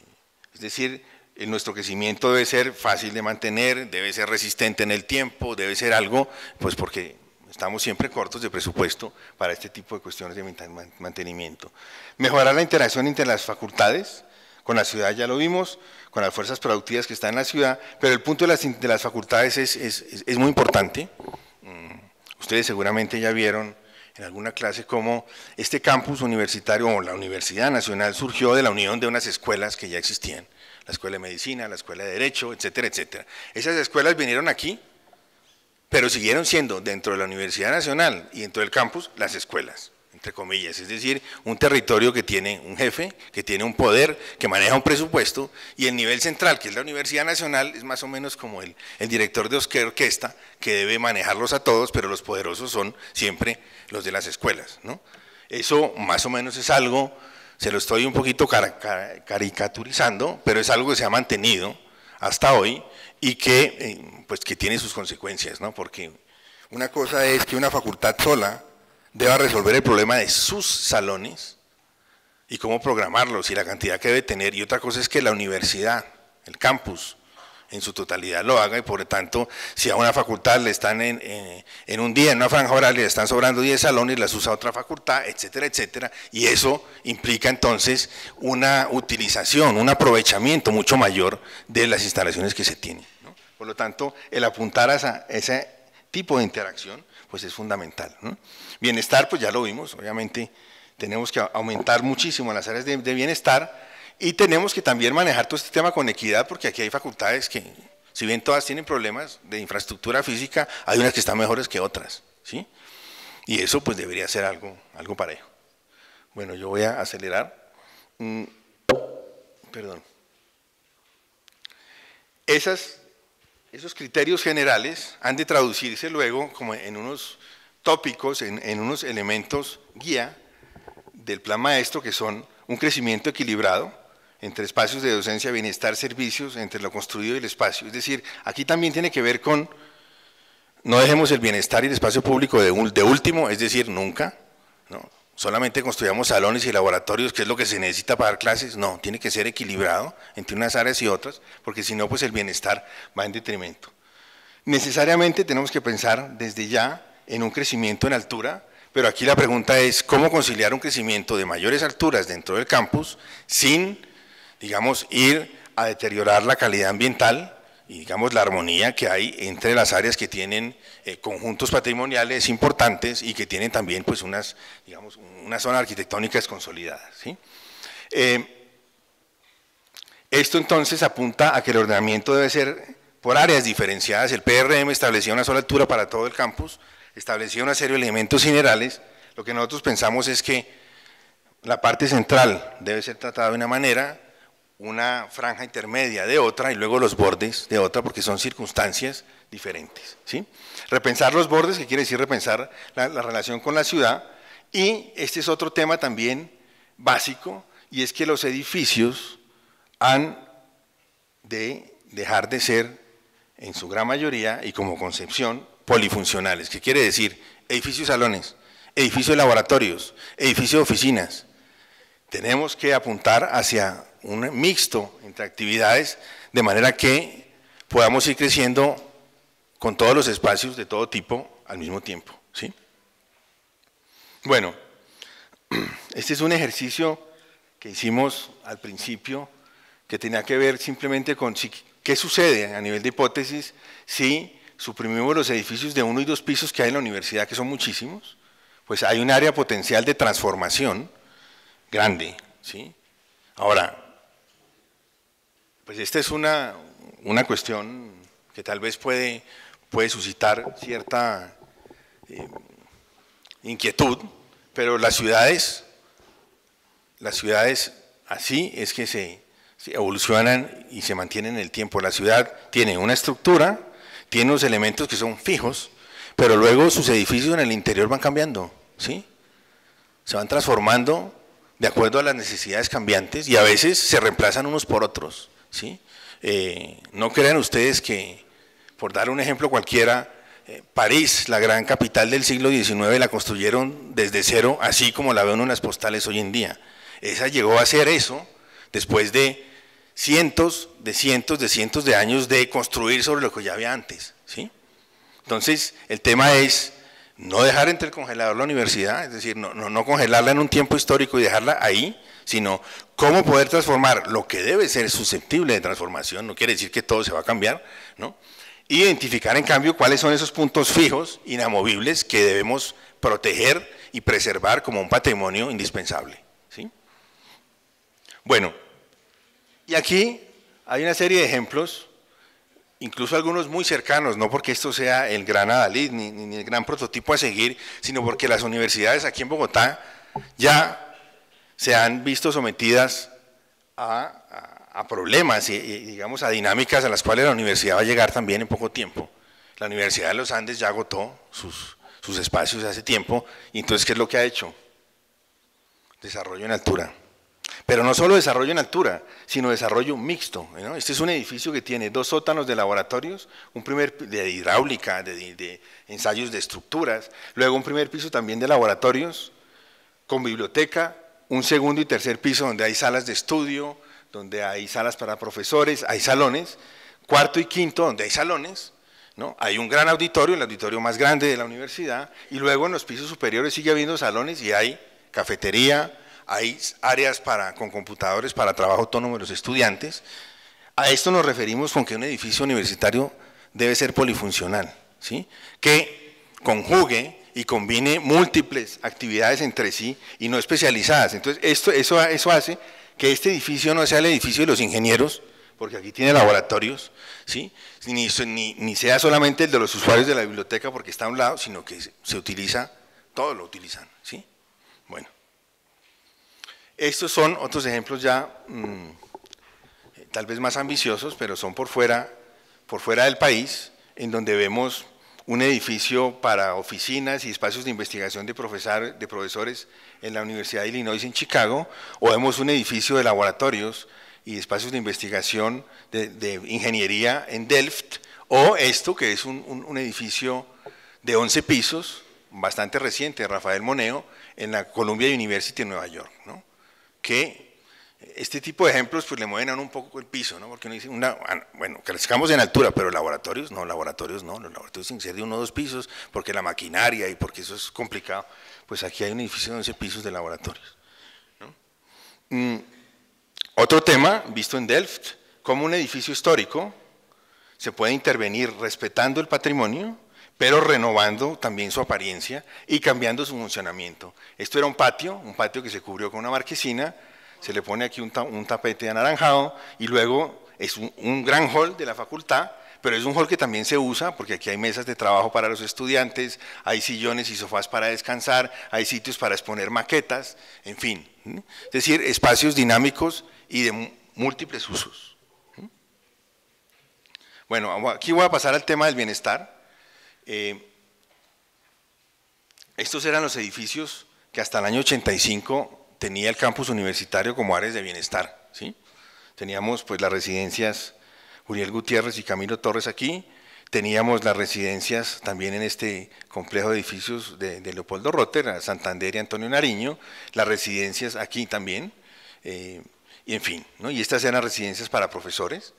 es decir, eh, nuestro crecimiento debe ser fácil de mantener, debe ser resistente en el tiempo, debe ser algo, pues porque estamos siempre cortos de presupuesto para este tipo de cuestiones de mantenimiento. Mejorar la interacción entre las facultades, con la ciudad ya lo vimos, con las fuerzas productivas que están en la ciudad, pero el punto de las, facultades es, es, muy importante. Mm, ustedes seguramente ya vieron en alguna clase cómo este campus universitario o la Universidad Nacional surgió de la unión de unas escuelas que ya existían, la Escuela de Medicina, la Escuela de Derecho, etcétera, etcétera. Esas escuelas vinieron aquí pero siguieron siendo dentro de la Universidad Nacional y dentro del campus las escuelas, entre comillas, es decir, un territorio que tiene un jefe, que tiene un poder, que maneja un presupuesto y el nivel central, que es la Universidad Nacional, es más o menos como el, el director de orquesta que debe manejarlos a todos, pero los poderosos son siempre los de las escuelas. Eso más o menos es algo, se lo estoy un poquito caricaturizando, pero es algo que se ha mantenido hasta hoy y que, eh, pues, que tiene sus consecuencias, ¿no? Porque una cosa es que una facultad sola deba resolver el problema de sus salones y cómo programarlos y la cantidad que debe tener, y otra cosa es que la universidad, el campus, en su totalidad lo haga y por lo tanto, si a una facultad le están en, un día, en una franja horaria, le están sobrando 10 salones, las usa otra facultad, etcétera, etcétera, y eso implica entonces una utilización, un aprovechamiento mucho mayor de las instalaciones que se tienen. Por lo tanto, el apuntar a ese tipo de interacción pues es fundamental. Bienestar, pues ya lo vimos, obviamente tenemos que aumentar muchísimo las áreas de, bienestar y tenemos que también manejar todo este tema con equidad porque aquí hay facultades que, si bien todas tienen problemas de infraestructura física, hay unas que están mejores que otras. ¿sí? Y eso pues debería ser algo, algo ello. Bueno, yo voy a acelerar. Mm, perdón. Esas esos criterios generales han de traducirse luego como en unos tópicos, en, unos elementos guía del plan maestro que son un crecimiento equilibrado entre espacios de docencia, bienestar, servicios, entre lo construido y el espacio. Es decir, aquí también tiene que ver con no dejemos el bienestar y el espacio público de, de último, es decir, nunca. ¿no? solamente construyamos salones y laboratorios, que es lo que se necesita para dar clases, no, tiene que ser equilibrado entre unas áreas y otras, porque si no, pues el bienestar va en detrimento. Necesariamente tenemos que pensar desde ya en un crecimiento en altura, pero aquí la pregunta es cómo conciliar un crecimiento de mayores alturas dentro del campus sin, digamos, ir a deteriorar la calidad ambiental y, digamos, la armonía que hay entre las áreas que tienen eh, conjuntos patrimoniales importantes y que tienen también pues unas, zonas arquitectónicas consolidadas. Eh, esto entonces apunta a que el ordenamiento debe ser por áreas diferenciadas. El PRM establecía una sola altura para todo el campus, establecía una serie de elementos generales. Lo que nosotros pensamos es que la parte central debe ser tratada de una manera, una franja intermedia de otra y luego los bordes de otra porque son circunstancias diferentes. ¿sí? Repensar los bordes, que quiere decir repensar la, relación con la ciudad. Y este es otro tema también básico, y es que los edificios han de dejar de ser, en su gran mayoría y como concepción, polifuncionales, que quiere decir edificios salones, edificios laboratorios, edificios oficinas. Tenemos que apuntar hacia un mixto entre actividades de manera que podamos ir creciendo con todos los espacios de todo tipo al mismo tiempo. ¿sí? Bueno, este es un ejercicio que hicimos al principio que tenía que ver simplemente con qué sucede a nivel de hipótesis si suprimimos los edificios de uno y dos pisos que hay en la universidad, que son muchísimos, pues hay un área potencial de transformación grande. ¿sí? Ahora, pues esta es una, una cuestión que tal vez puede puede suscitar cierta eh, inquietud, pero las ciudades, las ciudades así es que se, evolucionan y se mantienen en el tiempo. La ciudad tiene una estructura, tiene unos elementos que son fijos, pero luego sus edificios en el interior van cambiando, ¿sí? Se van transformando de acuerdo a las necesidades cambiantes y a veces se reemplazan unos por otros, ¿sí? Eh, no crean ustedes que por dar un ejemplo cualquiera, eh, París, la gran capital del siglo XIX, la construyeron desde cero, así como la ven en las postales hoy en día. Esa llegó a ser eso después de cientos, de cientos, de cientos de años de construir sobre lo que ya había antes. ¿sí? Entonces, el tema es no dejar entre el congelador la universidad, es decir, no, no congelarla en un tiempo histórico y dejarla ahí, sino cómo poder transformar lo que debe ser susceptible de transformación, no quiere decir que todo se va a cambiar, ¿no? identificar en cambio cuáles son esos puntos fijos, inamovibles, que debemos proteger y preservar como un patrimonio indispensable. ¿sí? Bueno, y aquí hay una serie de ejemplos, incluso algunos muy cercanos, no porque esto sea el gran adalid ni, ni el gran prototipo a seguir, sino porque las universidades aquí en Bogotá ya se han visto sometidas a a problemas y, digamos a dinámicas a las cuales la universidad va a llegar también en poco tiempo. La Universidad de los Andes ya agotó sus, sus espacios hace tiempo, y entonces ¿qué es lo que ha hecho? Desarrollo en altura. Pero no solo desarrollo en altura, sino desarrollo mixto. Este es un edificio que tiene dos sótanos de laboratorios, un primer de hidráulica, de ensayos de estructuras, luego un primer piso también de laboratorios, con biblioteca, un segundo y tercer piso donde hay salas de estudio, donde hay salas para profesores, hay salones, cuarto y quinto, donde hay salones, ¿no? Hay un gran auditorio, el auditorio más grande de la universidad, y luego en los pisos superiores sigue habiendo salones y hay cafetería, hay áreas para, con computadores para trabajo autónomo de los estudiantes. A esto nos referimos con que un edificio universitario debe ser polifuncional, ¿sí? que conjugue y combine múltiples actividades entre sí y no especializadas. Entonces, esto, eso, eso hace que este edificio no sea el edificio de los ingenieros, porque aquí tiene laboratorios, ¿sí? Ni, ni, sea solamente el de los usuarios de la biblioteca porque está a un lado, sino que se utiliza, todos lo utilizan. ¿sí? Bueno, estos son otros ejemplos ya mm, tal vez más ambiciosos, pero son por fuera, por fuera del país, en donde vemos un edificio para oficinas y espacios de investigación de, profesor, de profesores en la Universidad de Illinois en Chicago, o vemos un edificio de laboratorios y espacios de investigación de, ingeniería en Delft, o esto que es un, edificio de 11 pisos, bastante reciente, Rafael Moneo, en la Columbia University en Nueva York, ¿no? que este tipo de ejemplos pues le mueven un poco el piso, ¿no? Porque uno dice, una, ah, bueno, crezcamos en altura, pero laboratorios, no, laboratorios no, los laboratorios tienen que ser de uno o dos pisos, porque la maquinaria y porque eso es complicado. Pues aquí hay un edificio de 11 pisos de laboratorios. Mm, otro tema visto en Delft, como un edificio histórico se puede intervenir respetando el patrimonio, pero renovando también su apariencia y cambiando su funcionamiento. Esto era un patio, un patio que se cubrió con una marquesina, se le pone aquí un, tapete anaranjado y luego es un, gran hall de la facultad pero es un hall que también se usa porque aquí hay mesas de trabajo para los estudiantes, hay sillones y sofás para descansar, hay sitios para exponer maquetas, en fin. Es decir, espacios dinámicos y de múltiples usos. Bueno, aquí voy a pasar al tema del bienestar. Eh, estos eran los edificios que hasta el año 85 tenía el campus universitario como áreas de bienestar. ¿sí? Teníamos pues las residencias Uriel Gutiérrez y Camilo Torres aquí, teníamos las residencias también en este complejo de edificios de, Leopoldo Rotter, Santander y Antonio Nariño, las residencias aquí también, eh, y en fin, y estas eran las residencias para profesores.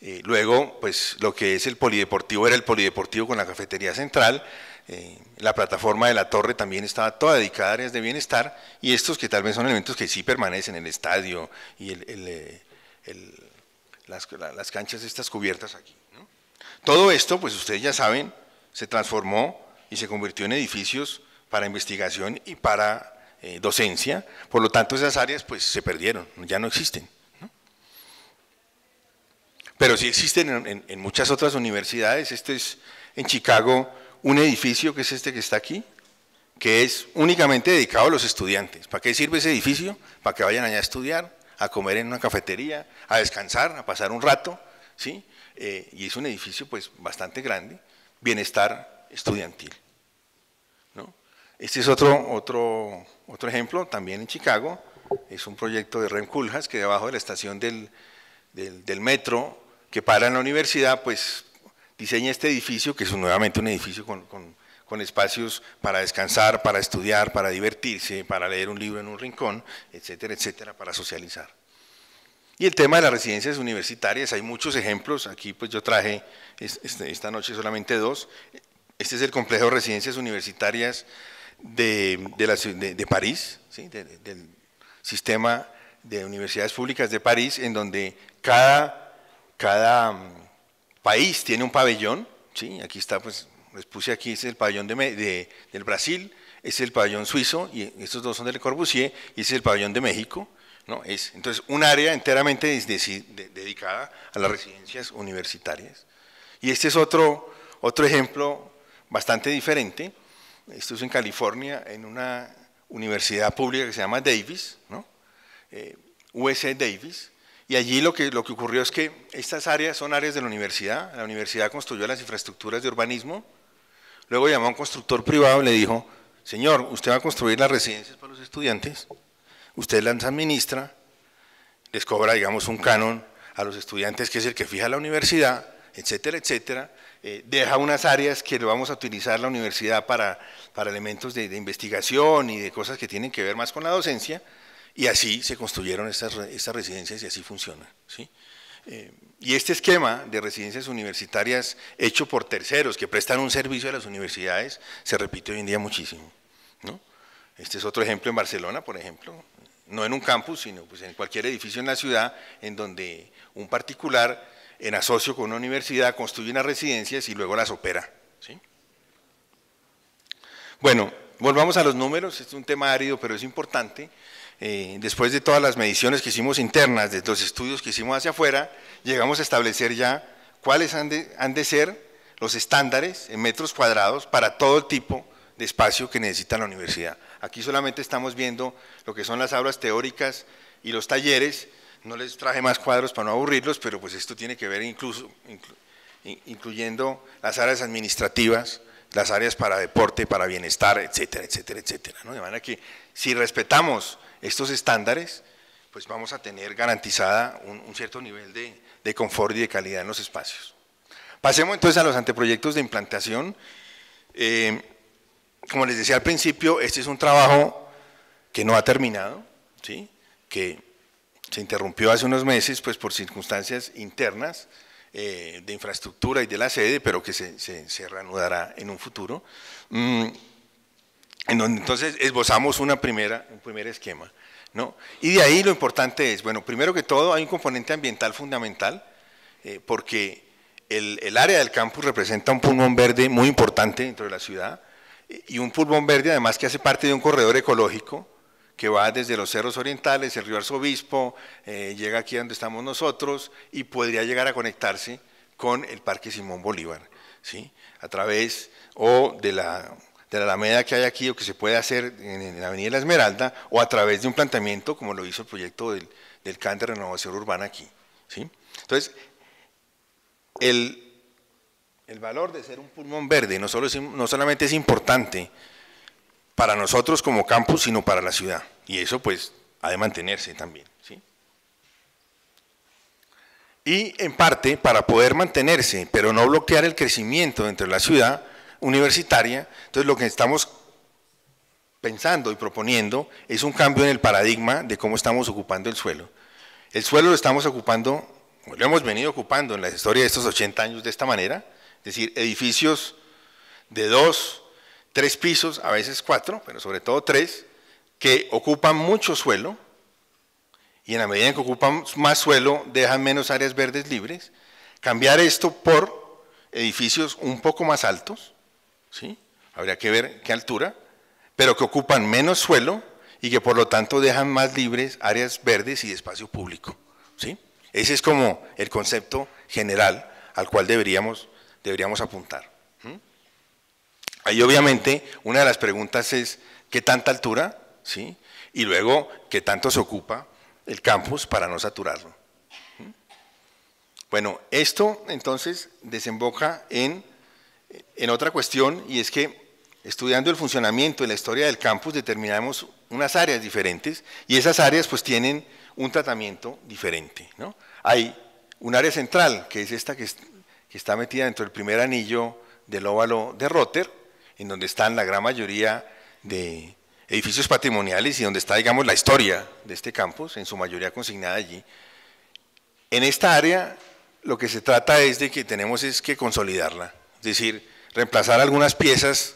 Eh, luego, pues lo que es el polideportivo era el polideportivo con la cafetería central, eh, la plataforma de la torre también estaba toda dedicada a áreas de bienestar y estos que tal vez son elementos que sí permanecen, el estadio y eh, las, canchas estas cubiertas aquí. Todo esto, pues ustedes ya saben, se transformó y se convirtió en edificios para investigación y para eh, docencia, por lo tanto esas áreas pues se perdieron, ya no existen. Pero sí existen en, muchas otras universidades, este es en Chicago un edificio que es este que está aquí, que es únicamente dedicado a los estudiantes. ¿Para qué sirve ese edificio? Para que vayan allá a estudiar, a comer en una cafetería, a descansar, a pasar un rato, ¿sí? Eh, y es un edificio pues bastante grande, bienestar estudiantil. Este es otro, otro, otro ejemplo, también en Chicago, es un proyecto de Rem Culhas que debajo de la estación del metro que para en la universidad, pues diseña este edificio, que es nuevamente un edificio con, con, espacios para descansar, para estudiar, para divertirse, para leer un libro en un rincón, etcétera, etcétera, para socializar. Y el tema de las residencias universitarias, hay muchos ejemplos, aquí pues yo traje este, esta noche solamente dos. Este es el complejo de residencias universitarias de, París, del sistema de universidades públicas de París, en donde cada, cada país tiene un pabellón, ¿sí? aquí está, pues les puse aquí, es el pabellón del Brasil, es el pabellón suizo, y estos dos son de Le Corbusier, y es el pabellón de México. ¿no? Es, entonces, un área enteramente dedicada a las residencias universitarias. Y este es otro, otro ejemplo bastante diferente. Esto es en California, en una universidad pública que se llama Davis, ¿no? Eh, Davis, y allí lo que, lo que ocurrió es que estas áreas son áreas de la universidad. La universidad construyó las infraestructuras de urbanismo. Luego llamó a un constructor privado y le dijo, señor, usted va a construir las residencias para los estudiantes, usted las administra, les cobra, digamos, un canon a los estudiantes, que es el que fija la universidad, etcétera, etcétera. Eh, deja unas áreas que vamos a utilizar la universidad para, para elementos de investigación y de cosas que tienen que ver más con la docencia. Y así se construyeron estas, residencias y así funcionan. Eh, y este esquema de residencias universitarias hecho por terceros que prestan un servicio a las universidades se repite hoy en día muchísimo. Este es otro ejemplo en Barcelona, por ejemplo, no en un campus, sino pues en cualquier edificio en la ciudad en donde un particular en asocio con una universidad construye unas residencias y luego las opera. Bueno, volvamos a los números, este es un tema árido pero es importante. Eh, después de todas las mediciones que hicimos internas, de los estudios que hicimos hacia afuera, llegamos a establecer ya cuáles han de, ser los estándares en metros cuadrados para todo el tipo de espacio que necesita la universidad. Aquí solamente estamos viendo lo que son las aulas teóricas y los talleres. No les traje más cuadros para no aburrirlos, pero pues esto tiene que ver incluso, incluyendo las áreas administrativas, las áreas para deporte, para bienestar, etcétera, etcétera, etcétera. ¿no? De manera que si respetamos estos estándares, pues vamos a tener garantizada un, cierto nivel de, confort y de calidad en los espacios. Pasemos entonces a los anteproyectos de implantación. Eh, como les decía al principio, este es un trabajo que no ha terminado, ¿sí? que se interrumpió hace unos meses pues, por circunstancias internas eh, de infraestructura y de la sede, pero que se, se, reanudará en un futuro. Mm, entonces esbozamos una primera, un primer esquema. ¿no? Y de ahí lo importante es, bueno, primero que todo hay un componente ambiental fundamental, eh, porque el, área del campus representa un pulmón verde muy importante dentro de la ciudad, y un pulmón verde además que hace parte de un corredor ecológico que va desde los cerros orientales, el río Arzobispo, eh, llega aquí donde estamos nosotros y podría llegar a conectarse con el Parque Simón Bolívar, ¿sí? a través o de la de la Alameda que hay aquí o que se puede hacer en, la Avenida La Esmeralda o a través de un planteamiento como lo hizo el proyecto del, del CAN de Renovación Urbana aquí. ¿sí? Entonces, el, el, valor de ser un pulmón verde no, no solamente es importante para nosotros como campus, sino para la ciudad. Y eso pues ha de mantenerse también. ¿sí? Y en parte, para poder mantenerse, pero no bloquear el crecimiento dentro de la ciudad, universitaria. Entonces lo que estamos pensando y proponiendo es un cambio en el paradigma de cómo estamos ocupando el suelo. El suelo lo estamos ocupando, lo hemos venido ocupando en la historia de estos 80 años de esta manera, es decir, edificios de dos, tres pisos, a veces cuatro, pero sobre todo tres, que ocupan mucho suelo y en la medida en que ocupan más suelo dejan menos áreas verdes libres. Cambiar esto por edificios un poco más altos, Habría que ver qué altura, pero que ocupan menos suelo y que por lo tanto dejan más libres áreas verdes y espacio público, ¿sí? Ese es como el concepto general al cual deberíamos, deberíamos apuntar. Ahí obviamente una de las preguntas es qué tanta altura, ¿sí? Y luego qué tanto se ocupa el campus para no saturarlo. Bueno, esto entonces desemboca en en otra cuestión, y es que estudiando el funcionamiento y la historia del campus determinamos unas áreas diferentes y esas áreas pues tienen un tratamiento diferente. Hay un área central, que es esta que, está metida dentro del primer anillo del óvalo de Rotter, en donde están la gran mayoría de edificios patrimoniales y donde está, digamos, la historia de este campus, en su mayoría consignada allí. En esta área lo que se trata es de que tenemos es que consolidarla es decir, reemplazar algunas piezas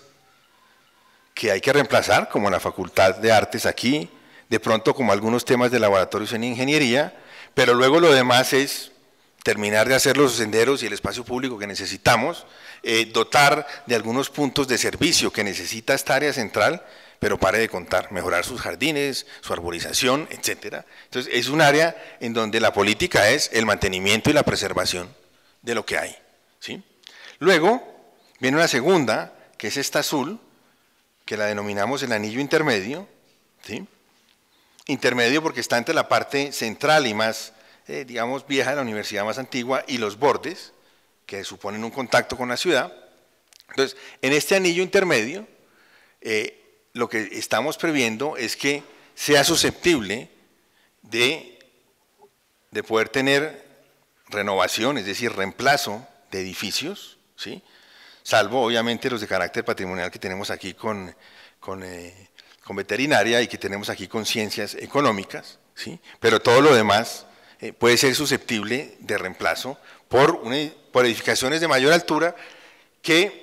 que hay que reemplazar, como la Facultad de Artes aquí, de pronto como algunos temas de laboratorios en ingeniería, pero luego lo demás es terminar de hacer los senderos y el espacio público que necesitamos, eh, dotar de algunos puntos de servicio que necesita esta área central, pero pare de contar, mejorar sus jardines, su arborización, etcétera. Entonces, es un área en donde la política es el mantenimiento y la preservación de lo que hay, ¿sí? Luego viene una segunda, que es esta azul, que la denominamos el anillo intermedio, Intermedio porque está entre la parte central y más, eh, digamos, vieja de la universidad más antigua y los bordes, que suponen un contacto con la ciudad. Entonces, en este anillo intermedio, eh, lo que estamos previendo es que sea susceptible de poder tener renovación, es decir, reemplazo de edificios, Salvo, obviamente, los de carácter patrimonial que tenemos aquí con, eh, veterinaria y que tenemos aquí con ciencias económicas, Pero todo lo demás eh, puede ser susceptible de reemplazo por, edificaciones de mayor altura que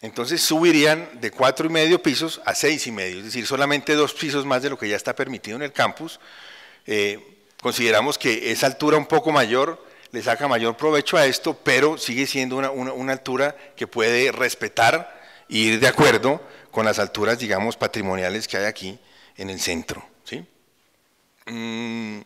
entonces subirían de cuatro y medio pisos a seis y medio, es decir, solamente dos pisos más de lo que ya está permitido en el campus. Eh, consideramos que esa altura un poco mayor le saca mayor provecho a esto, pero sigue siendo una, altura que puede respetar e ir de acuerdo con las alturas, digamos, patrimoniales que hay aquí en el centro. Mm,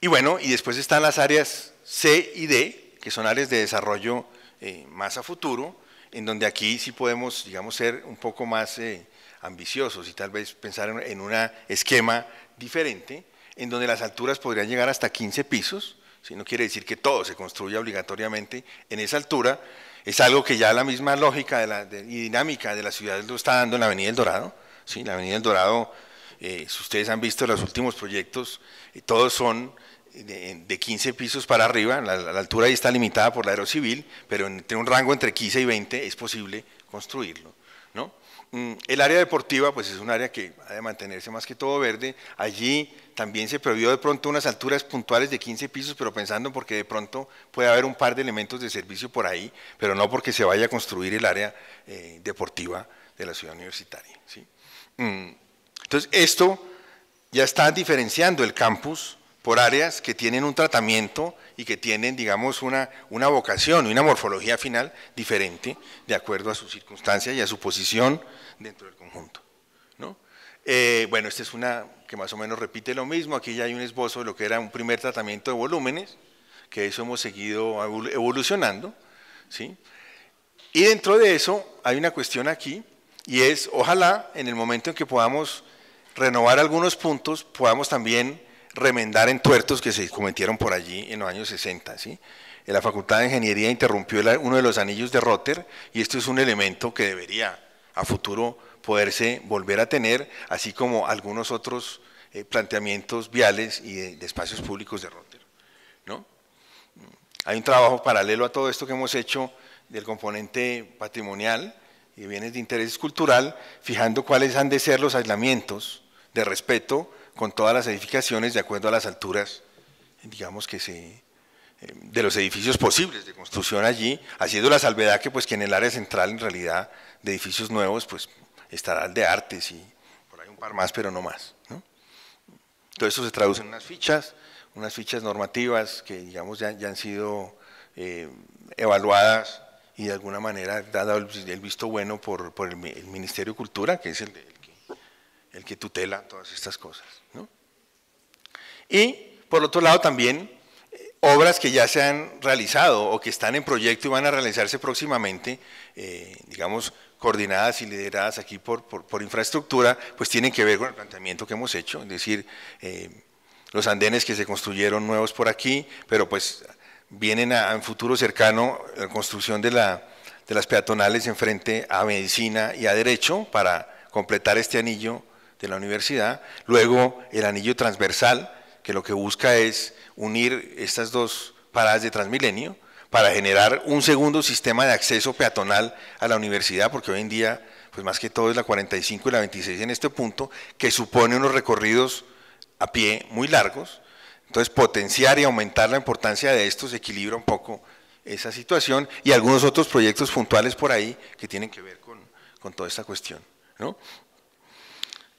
y bueno, y después están las áreas C y D, que son áreas de desarrollo eh, más a futuro, en donde aquí sí podemos, digamos, ser un poco más eh, ambiciosos y tal vez pensar en un esquema diferente, en donde las alturas podrían llegar hasta 15 pisos, no quiere decir que todo se construya obligatoriamente en esa altura, es algo que ya la misma lógica y dinámica de la ciudad lo está dando en la Avenida El Dorado. ¿sí? La Avenida El Dorado, eh, si ustedes han visto los últimos proyectos, eh, todos son de, 15 pisos para arriba, la, altura ahí está limitada por la aerocivil, pero entre un rango entre 15 y 20 es posible construirlo. Mm, el área deportiva, pues es un área que ha de mantenerse más que todo verde. Allí también se previó de pronto unas alturas puntuales de 15 pisos, pero pensando porque de pronto puede haber un par de elementos de servicio por ahí, pero no porque se vaya a construir el área eh, deportiva de la ciudad universitaria. Mm, entonces, esto ya está diferenciando el campus por áreas que tienen un tratamiento y que tienen, digamos, una, vocación y una morfología final diferente de acuerdo a sus circunstancia y a su posición dentro del conjunto. ¿no? Eh, bueno, esta es una que más o menos repite lo mismo, aquí ya hay un esbozo de lo que era un primer tratamiento de volúmenes, que eso hemos seguido evolucionando, ¿sí? Y dentro de eso hay una cuestión aquí, y es, ojalá, en el momento en que podamos renovar algunos puntos, podamos también remendar en tuertos que se cometieron por allí en los años 60. ¿sí? Eh, la Facultad de Ingeniería interrumpió uno de los anillos de Rotter y esto es un elemento que debería a futuro poderse volver a tener, así como algunos otros eh, planteamientos viales y de, espacios públicos de Rotter. ¿no? Mm. Hay un trabajo paralelo a todo esto que hemos hecho del componente patrimonial y bienes de interés cultural, fijando cuáles han de ser los aislamientos de respeto con todas las edificaciones de acuerdo a las alturas, digamos que se, eh, de los edificios posibles de construcción allí, haciendo la salvedad que pues que en el área central en realidad de edificios nuevos pues estará el de artes y por ahí un par más, pero no más. Todo eso se traduce en unas fichas, unas fichas normativas que digamos ya, han sido eh, evaluadas y de alguna manera dado el, visto bueno por, el, Ministerio de Cultura, que es el, el que tutela todas estas cosas. Y por otro lado también eh, obras que ya se han realizado o que están en proyecto y van a realizarse próximamente, eh, digamos, coordinadas y lideradas aquí por, infraestructura, pues tienen que ver con el planteamiento que hemos hecho, es decir, eh, los andenes que se construyeron nuevos por aquí, pero pues vienen a, en futuro cercano la construcción de, de las peatonales en frente a medicina y a derecho para completar este anillo de la universidad, luego el anillo transversal, que lo que busca es unir estas dos paradas de Transmilenio para generar un segundo sistema de acceso peatonal a la universidad, porque hoy en día, pues más que todo es la 45 y la 26 en este punto, que supone unos recorridos a pie muy largos. Entonces, potenciar y aumentar la importancia de esto equilibra un poco esa situación y algunos otros proyectos puntuales por ahí que tienen que ver con, toda esta cuestión. ¿no?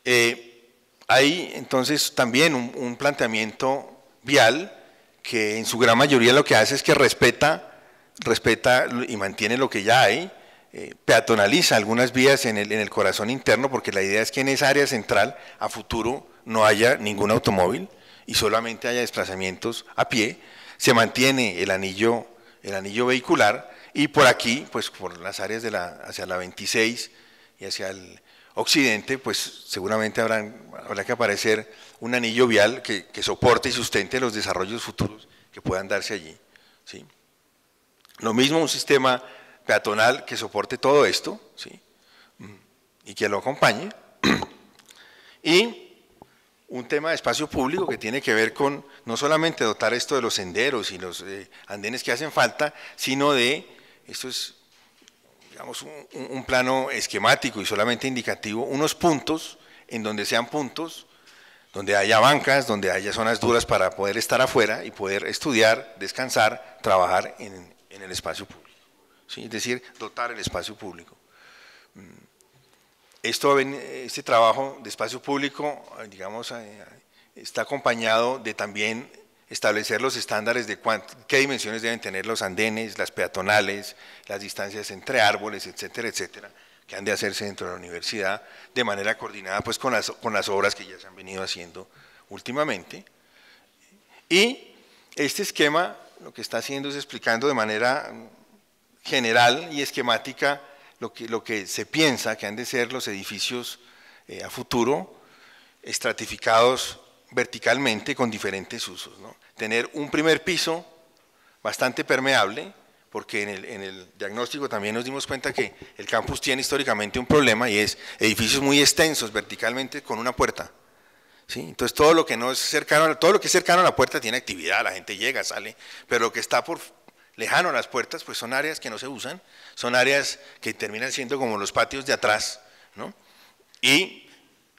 Eh, hay entonces también un, planteamiento vial que en su gran mayoría lo que hace es que respeta, respeta y mantiene lo que ya hay, eh, peatonaliza algunas vías en el, en el corazón interno, porque la idea es que en esa área central a futuro no haya ningún automóvil y solamente haya desplazamientos a pie, se mantiene el anillo, el anillo vehicular y por aquí, pues por las áreas de la, hacia la 26 y hacia el occidente, pues seguramente habrá que aparecer un anillo vial que, soporte y sustente los desarrollos futuros que puedan darse allí. Lo mismo un sistema peatonal que soporte todo esto ¿sí? Mm, y que lo acompañe. Y un tema de espacio público que tiene que ver con no solamente dotar esto de los senderos y los eh, andenes que hacen falta, sino de, esto es digamos, un, plano esquemático y solamente indicativo, unos puntos en donde sean puntos donde haya bancas, donde haya zonas duras para poder estar afuera y poder estudiar, descansar, trabajar en, el espacio público. Es decir, dotar el espacio público. Mm. Esto, este trabajo de espacio público, digamos, eh, está acompañado de también establecer los estándares de qué dimensiones deben tener los andenes, las peatonales, las distancias entre árboles, etcétera, etcétera, que han de hacerse dentro de la universidad de manera coordinada pues, con, las, obras que ya se han venido haciendo últimamente. Y este esquema lo que está haciendo es explicando de manera general y esquemática lo que, lo que se piensa que han de ser los edificios eh, a futuro, estratificados verticalmente con diferentes usos. Tener un primer piso bastante permeable, porque en el, diagnóstico también nos dimos cuenta que el campus tiene históricamente un problema y es edificios muy extensos verticalmente con una puerta. ¿sí? Entonces todo lo que no es cercano, todo lo que es cercano a la puerta tiene actividad, la gente llega, sale, pero lo que está por lejano a las puertas, pues son áreas que no se usan, son áreas que terminan siendo como los patios de atrás, ¿no? Y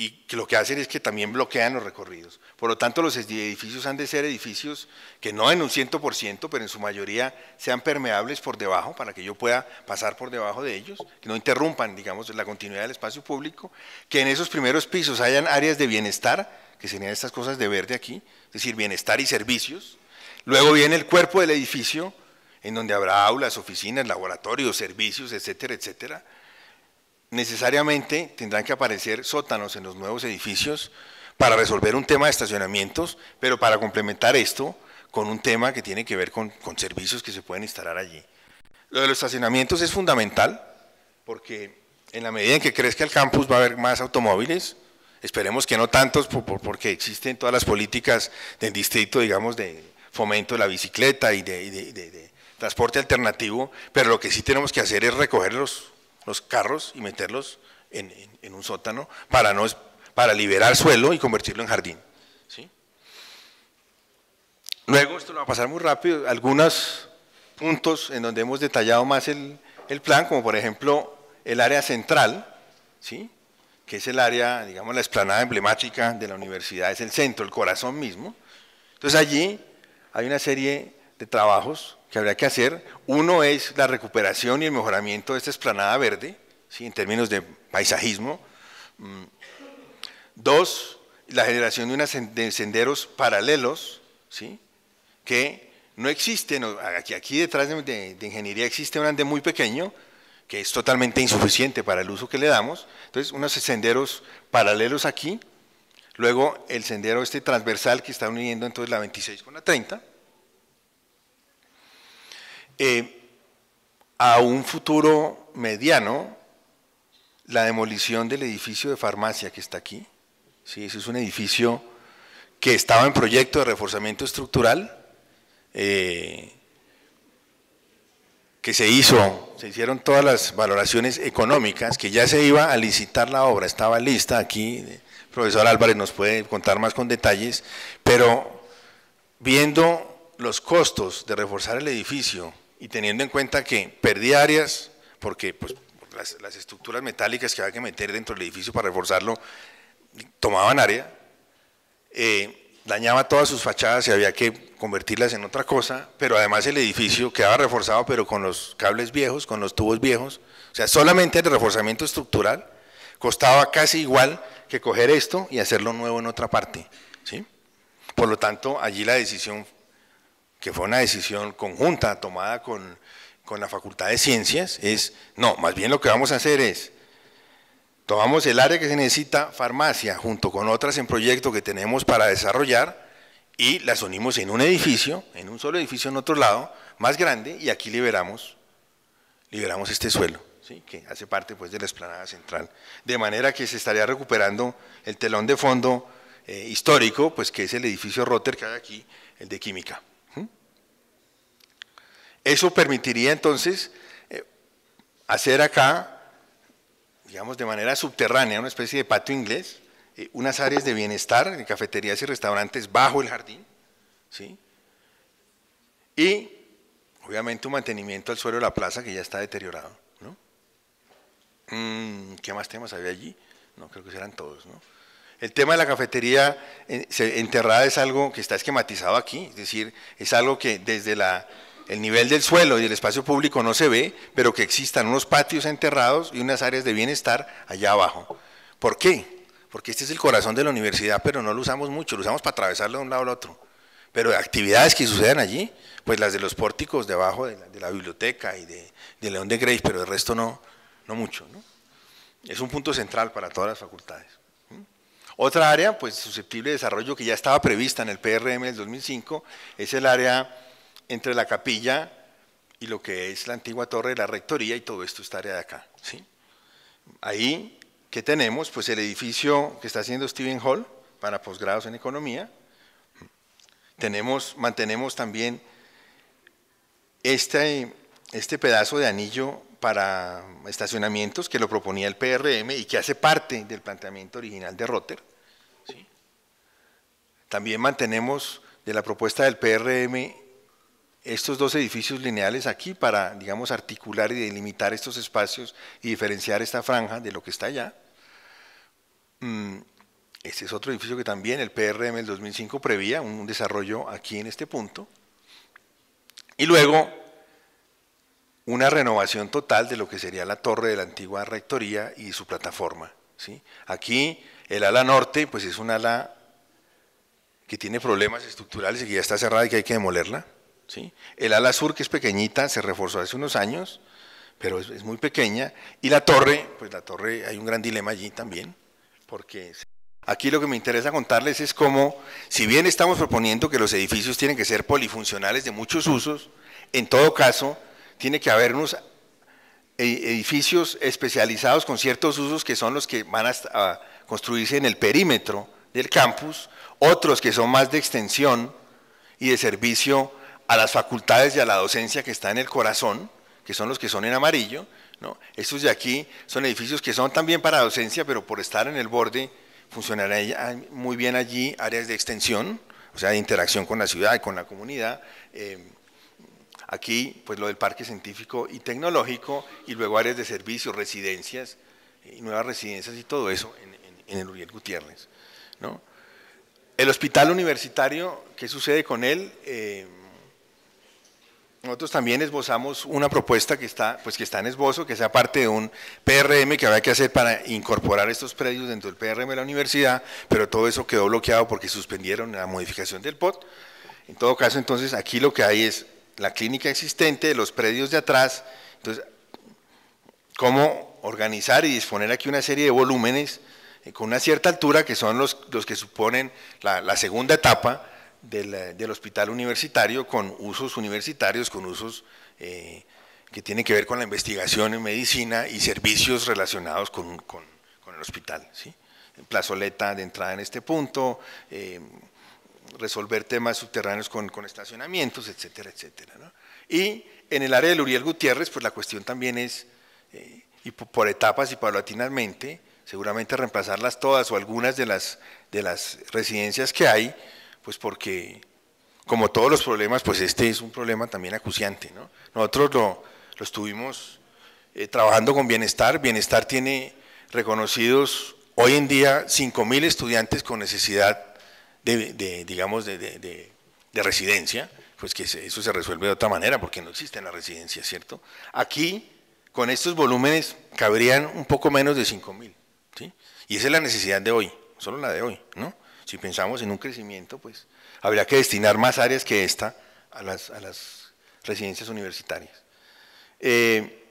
y que lo que hacen es que también bloquean los recorridos. Por lo tanto, los edificios han de ser edificios que no en un 100%, pero en su mayoría sean permeables por debajo, para que yo pueda pasar por debajo de ellos, que no interrumpan, digamos, la continuidad del espacio público, que en esos primeros pisos hayan áreas de bienestar, que serían estas cosas de verde aquí, es decir, bienestar y servicios. Luego viene el cuerpo del edificio, en donde habrá aulas, oficinas, laboratorios, servicios, etcétera, etcétera necesariamente tendrán que aparecer sótanos en los nuevos edificios para resolver un tema de estacionamientos, pero para complementar esto con un tema que tiene que ver con, servicios que se pueden instalar allí. Lo de los estacionamientos es fundamental porque en la medida en que crezca el campus va a haber más automóviles, esperemos que no tantos porque existen todas las políticas del distrito, digamos, de fomento de la bicicleta y de transporte alternativo, pero lo que sí tenemos que hacer es recogerlos los carros y meterlos en, un sótano para, no, para liberar suelo y convertirlo en jardín. ¿sí? Luego, esto lo va a pasar muy rápido, algunos puntos en donde hemos detallado más el, el plan, como por ejemplo el área central, ¿sí? que es el área, digamos, la explanada emblemática de la universidad, es el centro, el corazón mismo. Entonces allí hay una serie de trabajos que habría que hacer. Uno es la recuperación y el mejoramiento de esta esplanada verde, ¿sí? en términos de paisajismo. Mm. Dos, la generación de, unos senderos paralelos, ¿sí? que no existen, aquí, aquí detrás de, de, ingeniería existe un ande muy pequeño, que es totalmente insuficiente para el uso que le damos. Entonces, unos senderos paralelos aquí, luego el sendero este transversal que está uniendo entonces la 26 con la 30, eh, a un futuro mediano, la demolición del edificio de farmacia que está aquí. Sí, ese es un edificio que estaba en proyecto de reforzamiento estructural, eh, que se hizo, se hicieron todas las valoraciones económicas, que ya se iba a licitar la obra, estaba lista aquí, el profesor Álvarez nos puede contar más con detalles, pero viendo los costos de reforzar el edificio, y teniendo en cuenta que perdí áreas, porque pues, las, estructuras metálicas que había que meter dentro del edificio para reforzarlo tomaban área, eh, dañaba todas sus fachadas y había que convertirlas en otra cosa, pero además el edificio quedaba reforzado, pero con los cables viejos, con los tubos viejos, o sea, solamente el reforzamiento estructural costaba casi igual que coger esto y hacerlo nuevo en otra parte. ¿sí? Por lo tanto, allí la decisión que fue una decisión conjunta tomada con, la Facultad de Ciencias, es, no, más bien lo que vamos a hacer es, tomamos el área que se necesita, farmacia, junto con otras en proyecto que tenemos para desarrollar, y las unimos en un edificio, en un solo edificio en otro lado, más grande, y aquí liberamos, liberamos este suelo. ¿Sí? que hace parte pues, de la explanada central. De manera que se estaría recuperando el telón de fondo eh, histórico, pues que es el edificio Rotter que hay aquí, el de química. Eso permitiría entonces eh, hacer acá, digamos de manera subterránea, una especie de patio inglés, eh, unas áreas de bienestar, de cafeterías y restaurantes bajo el jardín, ¿sí? Y obviamente un mantenimiento al suelo de la plaza que ya está deteriorado, ¿no? Mm, ¿Qué más temas había allí? No creo que serán todos, El tema de la cafetería eh, enterrada es algo que está esquematizado aquí, es decir, es algo que desde la el nivel del suelo y el espacio público no se ve, pero que existan unos patios enterrados y unas áreas de bienestar allá abajo. ¿Por qué? Porque este es el corazón de la universidad, pero no lo usamos mucho, lo usamos para atravesarlo de un lado al otro. Pero actividades que suceden allí, pues las de los pórticos debajo de la, de la biblioteca y de, León de Grace, pero el resto no, no mucho. Es un punto central para todas las facultades. Otra área, pues susceptible de desarrollo que ya estaba prevista en el PRM del 2005, es el área entre la capilla y lo que es la antigua torre de la rectoría y todo esto está área de acá. ¿sí? Ahí, ¿qué tenemos? Pues el edificio que está haciendo Stephen Hall para posgrados en economía. Tenemos, mantenemos también este, este pedazo de anillo para estacionamientos que lo proponía el PRM y que hace parte del planteamiento original de Rotter. También mantenemos de la propuesta del PRM estos dos edificios lineales aquí para, digamos, articular y delimitar estos espacios y diferenciar esta franja de lo que está allá. Mm, este es otro edificio que también el PRM del 2005 prevía un desarrollo aquí en este punto. Y luego una renovación total de lo que sería la torre de la antigua rectoría y su plataforma. ¿sí? Aquí el ala norte pues es un ala que tiene problemas estructurales y que ya está cerrada y que hay que demolerla el ala sur, que es pequeñita, se reforzó hace unos años, pero es, muy pequeña. Y la torre, pues la torre, hay un gran dilema allí también, porque... Aquí lo que me interesa contarles es cómo, si bien estamos proponiendo que los edificios tienen que ser polifuncionales de muchos usos, en todo caso, tiene que haber unos eh, edificios especializados con ciertos usos que son los que van a construirse en el perímetro del campus, otros que son más de extensión y de servicio a las facultades y a la docencia que está en el corazón, que son los que son en amarillo. ¿no? Estos de aquí son edificios que son también para docencia, pero por estar en el borde funcionarán ah, muy bien allí áreas de extensión, o sea, de interacción con la ciudad y con la comunidad. Em, aquí, pues lo del parque científico y tecnológico, y luego áreas de servicio, residencias, y nuevas residencias y todo eso en, el Uriel Gutiérrez. El hospital universitario, ¿qué sucede con él? Em, nosotros también esbozamos una propuesta que está, pues que está en esbozo, que sea parte de un PRM que habrá que hacer para incorporar estos predios dentro del PRM de la universidad, pero todo eso quedó bloqueado porque suspendieron la modificación del POT. En todo caso, entonces, aquí lo que hay es la clínica existente, los predios de atrás, entonces, cómo organizar y disponer aquí una serie de volúmenes eh, con una cierta altura, que son los, que suponen la segunda etapa, del, del, hospital universitario con usos universitarios, con usos eh, que tienen que ver con la investigación en medicina y servicios relacionados con, con, el hospital. Plazoleta de entrada en este punto, eh, resolver temas subterráneos con, estacionamientos, etcétera, etcétera. Y en el área de Uriel Gutiérrez, pues la cuestión también es, eh, y por etapas y paulatinamente, seguramente reemplazarlas todas o algunas de las residencias que hay, pues porque como todos los problemas, pues este es un problema también acuciante. ¿no? Nosotros lo, lo estuvimos eh, trabajando con Bienestar. Bienestar tiene reconocidos hoy en día 5.000 estudiantes con necesidad de, digamos, de, residencia, pues que eso se resuelve de otra manera porque no existe la residencia, ¿cierto? Aquí, con estos volúmenes, cabrían un poco menos de 5.000, ¿sí? Y esa es la necesidad de hoy, solo la de hoy, ¿no? Si pensamos en un crecimiento, pues habría que destinar más áreas que esta a las, residencias universitarias. Eh,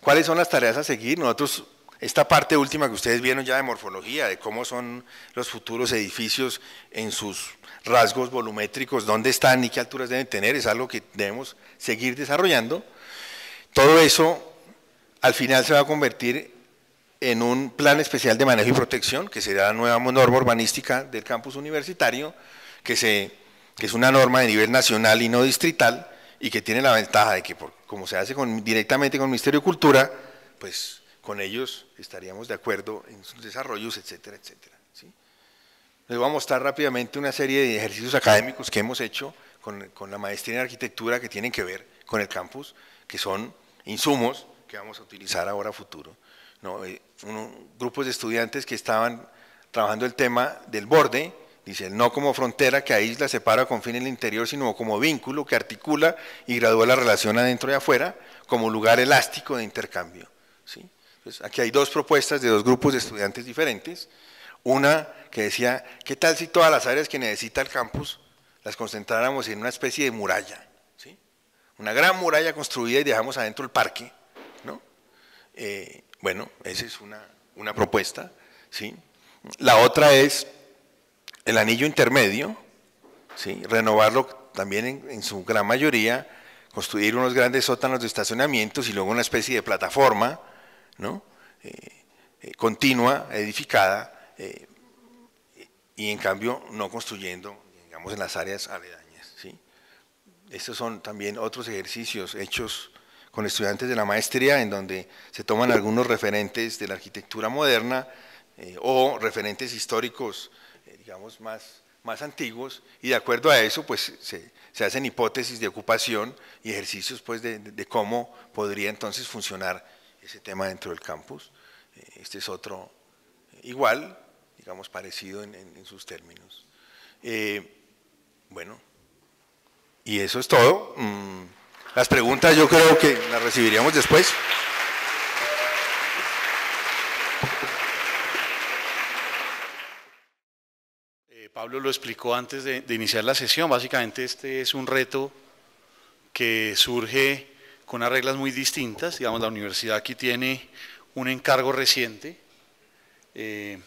¿Cuáles son las tareas a seguir? Nosotros, esta parte última que ustedes vieron ya de morfología, de cómo son los futuros edificios en sus rasgos volumétricos, dónde están y qué alturas deben tener, es algo que debemos seguir desarrollando. Todo eso al final se va a convertir en un plan especial de manejo y protección, que será la nueva norma urbanística del campus universitario, que, se, que es una norma de nivel nacional y no distrital, y que tiene la ventaja de que, como se hace directamente con el Ministerio de Cultura, pues con ellos estaríamos de acuerdo en sus desarrollos, etcétera, etcétera. Les voy a mostrar rápidamente una serie de ejercicios académicos que hemos hecho con, con la maestría en arquitectura que tienen que ver con el campus, que son insumos que vamos a utilizar ahora a futuro no, eh, grupos de estudiantes que estaban trabajando el tema del borde, dice, no como frontera que aísla, separa, con fin el interior, sino como vínculo que articula y gradúa la relación adentro y afuera, como lugar elástico de intercambio. ¿sí? aquí hay dos propuestas de dos grupos de estudiantes diferentes. Una que decía, ¿qué tal si todas las áreas que necesita el campus las concentráramos en una especie de muralla? ¿sí? Una gran muralla construida y dejamos adentro el parque. ¿no? Eh, bueno, esa es una, propuesta. ¿sí? La otra es el anillo intermedio, ¿sí? renovarlo también en, su gran mayoría, construir unos grandes sótanos de estacionamientos y luego una especie de plataforma ¿no? Eh, eh, continua, edificada, eh, y en cambio no construyendo, digamos, en las áreas aledañas. ¿sí? Estos son también otros ejercicios hechos con estudiantes de la maestría, en donde se toman algunos referentes de la arquitectura moderna eh, o referentes históricos, eh, digamos, más, más antiguos, y de acuerdo a eso, pues se, se hacen hipótesis de ocupación y ejercicios pues, de, cómo podría entonces funcionar ese tema dentro del campus. Eh, este es otro igual, digamos, parecido en, sus términos. bueno, y eso es todo. Mm, las preguntas yo creo que las recibiríamos después. Eh, Pablo lo explicó antes de, iniciar la sesión. Básicamente este es un reto que surge con unas reglas muy distintas. Digamos, la universidad aquí tiene un encargo reciente eh,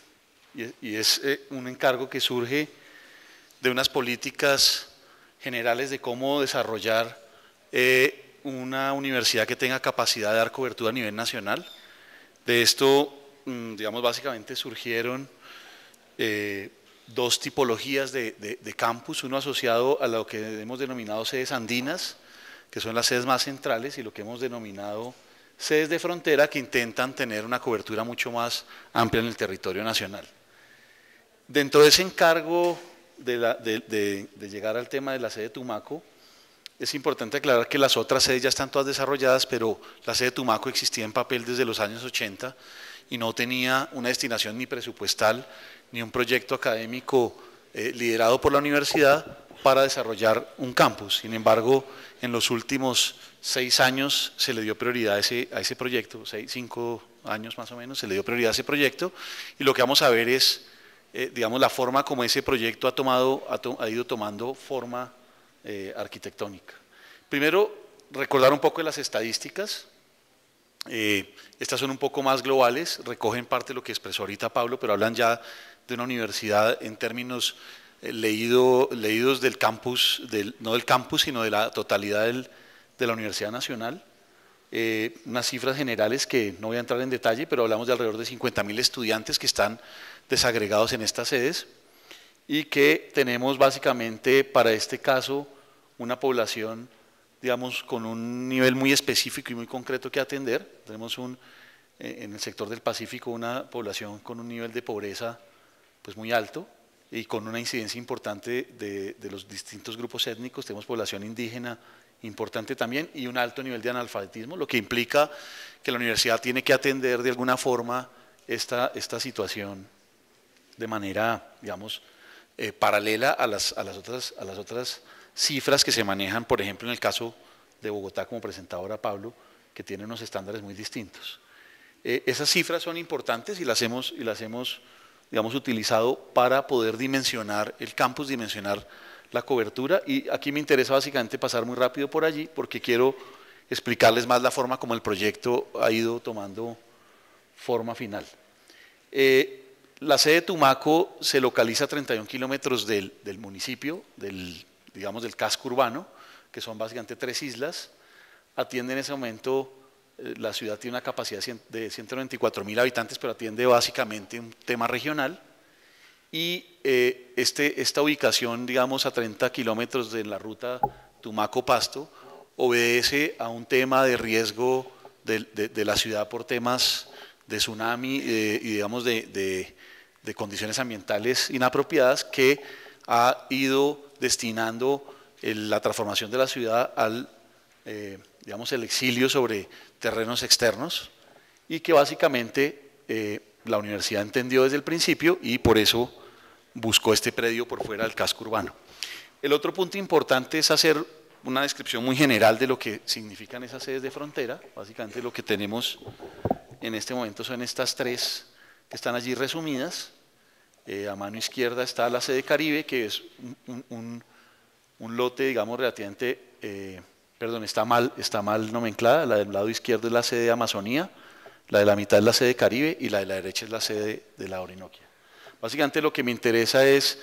y, es eh, un encargo que surge de unas políticas generales de cómo desarrollar eh, una universidad que tenga capacidad de dar cobertura a nivel nacional. De esto, mm, digamos, básicamente surgieron eh, dos tipologías de, campus, uno asociado a lo que hemos denominado sedes andinas, que son las sedes más centrales, y lo que hemos denominado sedes de frontera, que intentan tener una cobertura mucho más amplia en el territorio nacional. Dentro de ese encargo de, de llegar al tema de la sede Tumaco, es importante aclarar que las otras sedes ya están todas desarrolladas, pero la sede de Tumaco existía en papel desde los años 80 y no tenía una destinación ni presupuestal ni un proyecto académico eh, liderado por la universidad para desarrollar un campus. Sin embargo, en los últimos seis años se le dio prioridad a ese, proyecto, cinco años más o menos, se le dio prioridad a ese proyecto y lo que vamos a ver es, eh, digamos, la forma como ese proyecto ha, tomado, ha ido tomando forma eh, arquitectónica. Primero, recordar un poco de las estadísticas. Eh, estas son un poco más globales, recogen parte de lo que expresó ahorita Pablo, pero hablan ya de una universidad en términos eh, leídos del campus, no del campus, sino de la totalidad del, de la Universidad Nacional. unas cifras generales que no voy a entrar en detalle, pero hablamos de alrededor de 50.000 estudiantes que están desagregados en estas sedes y que tenemos básicamente para este caso una población, digamos, con un nivel muy específico y muy concreto que atender. Tenemos eh, en el sector del Pacífico una población con un nivel de pobreza pues, muy alto y con una incidencia importante de, los distintos grupos étnicos. Tenemos población indígena importante también y un alto nivel de analfabetismo, lo que implica que la universidad tiene que atender de alguna forma esta, situación de manera, digamos, eh, paralela a las, a las otras, a las otras cifras que se manejan, por ejemplo, en el caso de Bogotá, como ahora Pablo, que tiene unos estándares muy distintos. Eh, esas cifras son importantes y las hemos, y las hemos digamos, utilizado para poder dimensionar el campus, dimensionar la cobertura. Y aquí me interesa básicamente pasar muy rápido por allí, porque quiero explicarles más la forma como el proyecto ha ido tomando forma final. Eh, la sede de Tumaco se localiza a 31 kilómetros del, del municipio, del digamos, del casco urbano, que son básicamente tres islas, atiende en ese momento, eh, la ciudad tiene una capacidad de 194 mil habitantes, pero atiende básicamente un tema regional. Y eh, este, esta ubicación, digamos, a 30 kilómetros de la ruta Tumaco-Pasto, obedece a un tema de riesgo de, la ciudad por temas de tsunami eh, y, digamos, de, de condiciones ambientales inapropiadas que ha ido destinando eh, la transformación de la ciudad al, eh, el exilio sobre terrenos externos y que básicamente eh, la universidad entendió desde el principio y por eso buscó este predio por fuera del casco urbano. El otro punto importante es hacer una descripción muy general de lo que significan esas sedes de frontera. Básicamente lo que tenemos en este momento son estas tres que están allí resumidas. Eh, a mano izquierda está la sede Caribe, que es un, lote, digamos, relativamente, eh, perdón, está mal, está mal nomenclada. La del lado izquierdo es la sede de Amazonía, la de la mitad es la sede Caribe y la de la derecha es la sede de la Orinoquia. Básicamente lo que me interesa es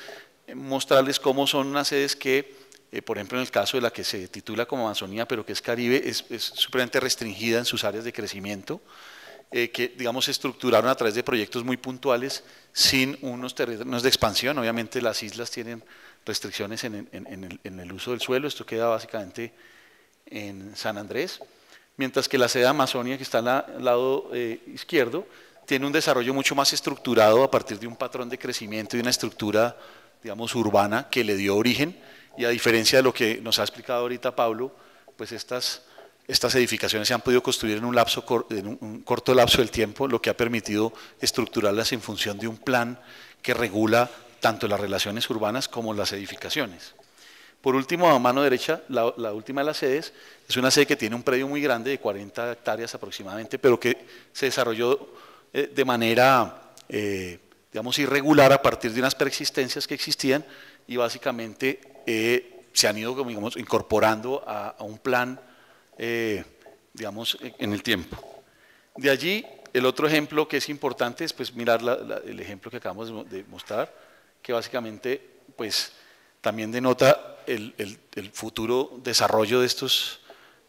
eh, mostrarles cómo son unas sedes que, por ejemplo, en el caso de la que se titula como Amazonía, pero que es Caribe, es, es restringida en sus áreas de crecimiento. Eh, que, digamos, se estructuraron a través de proyectos muy puntuales sin unos terrenos de expansión. Obviamente las islas tienen restricciones en, en, el, uso del suelo, esto queda básicamente en San Andrés, mientras que la sede Amazonia, que está al lado eh, izquierdo, tiene un desarrollo mucho más estructurado a partir de un patrón de crecimiento y una estructura, digamos, urbana que le dio origen. Y a diferencia de lo que nos ha explicado ahorita Pablo, pues estas estas edificaciones se han podido construir en un, corto lapso del tiempo, lo que ha permitido estructurarlas en función de un plan que regula tanto las relaciones urbanas como las edificaciones. Por último, a mano derecha, la, última de las sedes, es una sede que tiene un predio muy grande de 40 hectáreas aproximadamente, pero que se desarrolló eh, de manera, eh, digamos, irregular a partir de unas preexistencias que existían y básicamente eh, se han ido, incorporando a un plan eh, digamos, en el tiempo. De allí, el otro ejemplo que es importante es pues, mirar el ejemplo que acabamos de mostrar, que básicamente pues, también denota el, el futuro desarrollo de estos,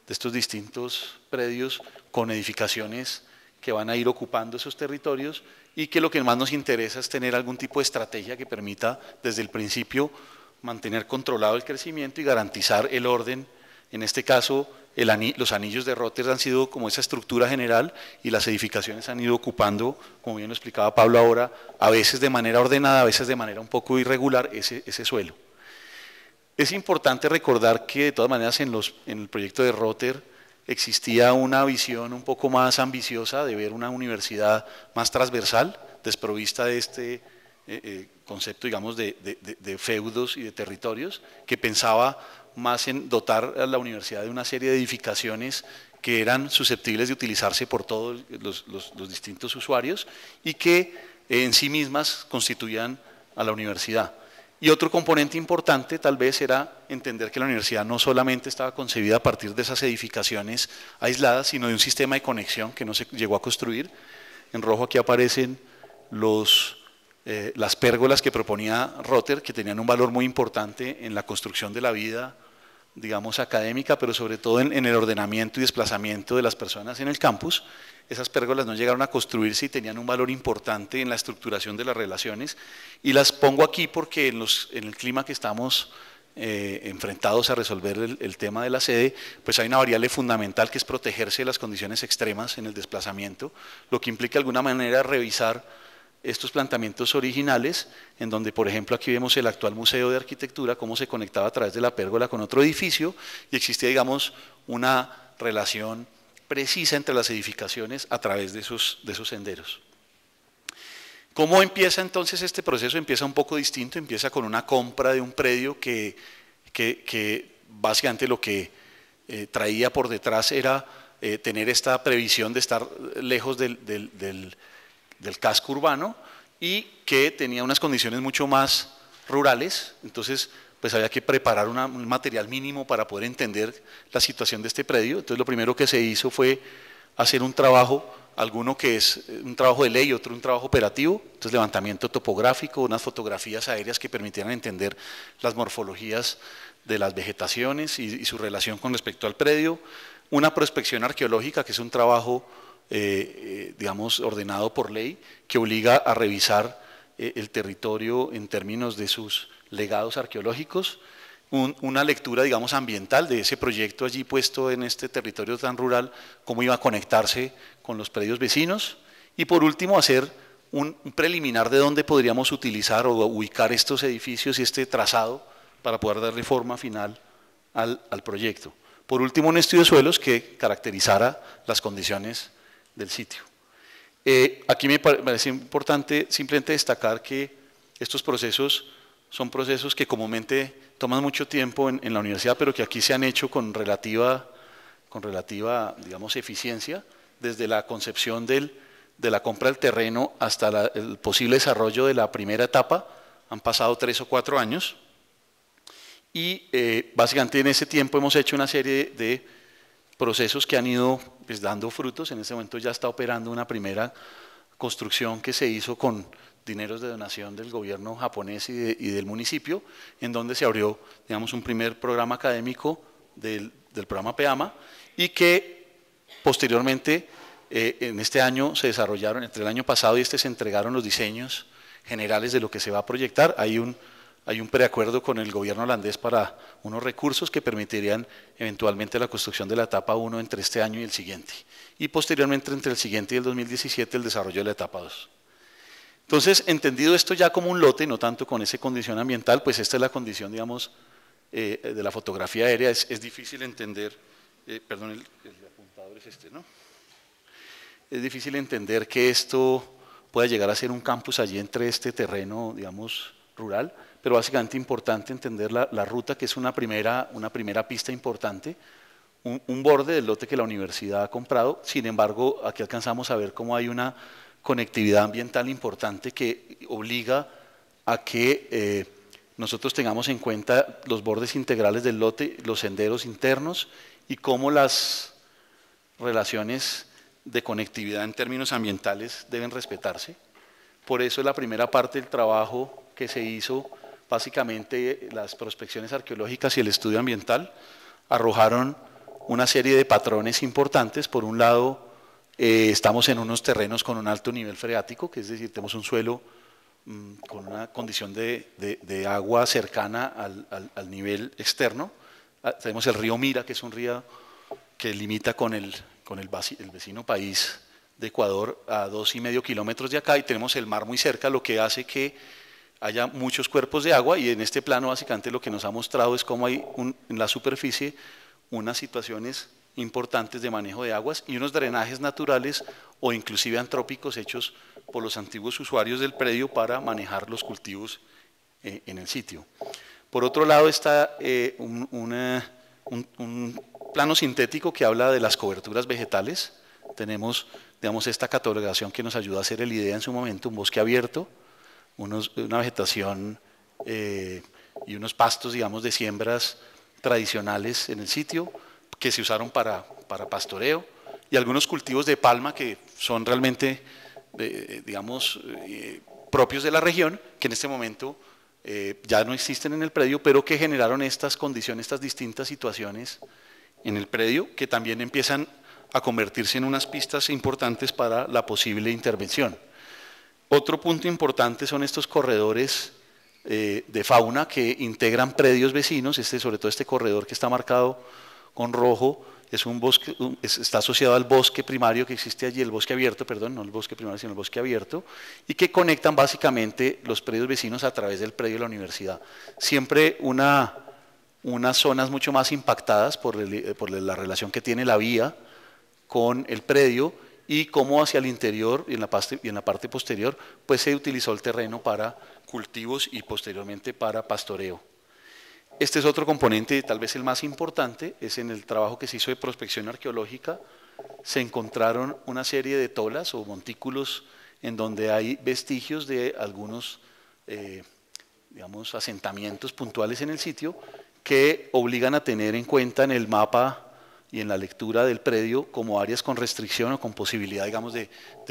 de estos distintos predios con edificaciones que van a ir ocupando esos territorios y que lo que más nos interesa es tener algún tipo de estrategia que permita desde el principio mantener controlado el crecimiento y garantizar el orden, en este caso los anillos de rotter han sido como esa estructura general y las edificaciones han ido ocupando, como bien lo explicaba Pablo ahora, a veces de manera ordenada, a veces de manera un poco irregular, ese, suelo. Es importante recordar que de todas maneras en, el proyecto de Rotter existía una visión un poco más ambiciosa de ver una universidad más transversal, desprovista de este eh, eh, concepto, digamos, de feudos y de territorios, que pensaba más en dotar a la universidad de una serie de edificaciones que eran susceptibles de utilizarse por todos los, distintos usuarios y que eh, en sí mismas constituían a la universidad. Y otro componente importante tal vez era entender que la universidad no solamente estaba concebida a partir de esas edificaciones aisladas, sino de un sistema de conexión que no se llegó a construir. En rojo aquí aparecen los, eh, las pérgolas que proponía Rotter, que tenían un valor muy importante en la construcción de la vida digamos, académica, pero sobre todo en, el ordenamiento y desplazamiento de las personas en el campus. Esas pérgolas no llegaron a construirse y tenían un valor importante en la estructuración de las relaciones. Y las pongo aquí porque en, el clima que estamos eh, enfrentados a resolver el, tema de la sede, pues hay una variable fundamental que es protegerse de las condiciones extremas en el desplazamiento, lo que implica de alguna manera revisar estos planteamientos originales, en donde, por ejemplo, aquí vemos el actual Museo de Arquitectura, cómo se conectaba a través de la pérgola con otro edificio, y existía, digamos, una relación precisa entre las edificaciones a través de esos, senderos. ¿Cómo empieza entonces este proceso? Empieza un poco distinto, empieza con una compra de un predio que, básicamente lo que eh, traía por detrás era eh, tener esta previsión de estar lejos del del casco urbano y que tenía unas condiciones mucho más rurales, entonces pues había que preparar un material mínimo para poder entender la situación de este predio. Entonces lo primero que se hizo fue hacer un trabajo, alguno que es eh, un trabajo de ley, otro un trabajo operativo, entonces levantamiento topográfico, unas fotografías aéreas que permitieran entender las morfologías de las vegetaciones y su relación con respecto al predio, una prospección arqueológica, que es un trabajo eh, eh, digamos, ordenado por ley, que obliga a revisar eh, el territorio en términos de sus legados arqueológicos, una lectura, digamos, ambiental de ese proyecto allí puesto en este territorio tan rural, cómo iba a conectarse con los predios vecinos, y por último hacer un, preliminar de dónde podríamos utilizar o ubicar estos edificios y este trazado para poder darle forma final al, al proyecto. Por último, un estudio de suelos que caracterizara las condiciones del sitio. Eh, aquí me parece importante simplemente destacar que estos procesos son procesos que comúnmente toman mucho tiempo en, la universidad, pero que aquí se han hecho con relativa, con relativa digamos, eficiencia, desde la concepción de la compra del terreno hasta el posible desarrollo de la primera etapa, han pasado tres o cuatro años, y eh, básicamente en ese tiempo hemos hecho una serie de procesos que han ido pues, dando frutos. En ese momento ya está operando una primera construcción que se hizo con dineros de donación del gobierno japonés y, del municipio, en donde se abrió, digamos, un primer programa académico del, programa PEAMA y que posteriormente eh, en este año se desarrollaron, entre el año pasado y este se entregaron los diseños generales de lo que se va a proyectar. Hay un hay un preacuerdo con el gobierno holandés para unos recursos que permitirían eventualmente la construcción de la etapa 1 entre este año y el siguiente, y posteriormente entre el siguiente y el 2017 el desarrollo de la etapa 2. Entonces, entendido esto ya como un lote, no tanto con esa condición ambiental, pues esta es la condición, digamos, eh, de la fotografía aérea. Es, difícil entender, eh, perdón, el, el, apuntador es este, ¿no? Es difícil entender que esto pueda llegar a ser un campus allí entre este terreno, digamos, rural, pero básicamente importante entender la, ruta, que es una primera, una primera pista importante, un, borde del lote que la universidad ha comprado. Sin embargo, aquí alcanzamos a ver cómo hay una conectividad ambiental importante que obliga a que eh, nosotros tengamos en cuenta los bordes integrales del lote, los senderos internos y cómo las relaciones de conectividad en términos ambientales deben respetarse. Por eso es la primera parte del trabajo que se hizo básicamente las prospecciones arqueológicas y el estudio ambiental arrojaron una serie de patrones importantes. Por un lado, eh, estamos en unos terrenos con un alto nivel freático, que es decir, tenemos un suelo mm, con una condición de, agua cercana al, nivel externo. Ah, tenemos el río Mira, que es un río que limita con el vecino país de Ecuador a dos y medio kilómetros de acá, y tenemos el mar muy cerca, lo que hace que haya muchos cuerpos de agua y en este plano básicamente lo que nos ha mostrado es cómo hay en la superficie unas situaciones importantes de manejo de aguas y unos drenajes naturales o inclusive antrópicos hechos por los antiguos usuarios del predio para manejar los cultivos eh, en el sitio. Por otro lado está eh, un, un, plano sintético que habla de las coberturas vegetales. Tenemos, digamos, esta catalogación que nos ayuda a hacer el IDEA en su momento, un bosque abierto, una vegetación eh, y unos pastos, digamos, de siembras tradicionales en el sitio que se usaron para, pastoreo y algunos cultivos de palma que son realmente, eh, digamos, eh, propios de la región, que en este momento ya no existen en el predio, pero que generaron estas condiciones, estas distintas situaciones en el predio, que también empiezan a convertirse en unas pistas importantes para la posible intervención. Otro punto importante son estos corredores eh, de fauna que integran predios vecinos, este, sobre todo este corredor que está marcado con rojo, es un bosque, está asociado al bosque primario que existe allí, el bosque abierto, perdón, no el bosque primario, sino el bosque abierto, y que conectan básicamente los predios vecinos a través del predio de la universidad. Siempre unas zonas mucho más impactadas eh, por la relación que tiene la vía con el predio, y cómo hacia el interior y en la parte, posterior, pues se utilizó el terreno para cultivos y posteriormente para pastoreo. Este es otro componente, tal vez el más importante, es en el trabajo que se hizo de prospección arqueológica, se encontraron una serie de tolas o montículos en donde hay vestigios de algunos eh, digamos, asentamientos puntuales en el sitio que obligan a tener en cuenta en el mapa y en la lectura del predio como áreas con restricción o con posibilidad, digamos, de,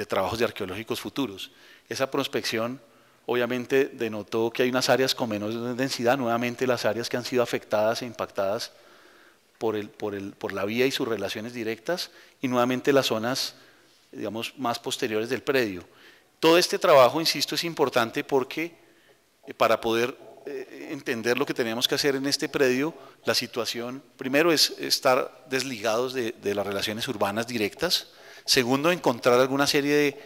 trabajos de arqueológicos futuros. Esa prospección obviamente denotó que hay unas áreas con menos densidad, nuevamente las áreas que han sido afectadas e impactadas por, el, por, el, por la vía y sus relaciones directas, y nuevamente las zonas, digamos, más posteriores del predio. Todo este trabajo, insisto, es importante porque eh, para poder eh, entender lo que tenemos que hacer en este predio, la situación, primero es estar desligados de, las relaciones urbanas directas, segundo, encontrar alguna serie de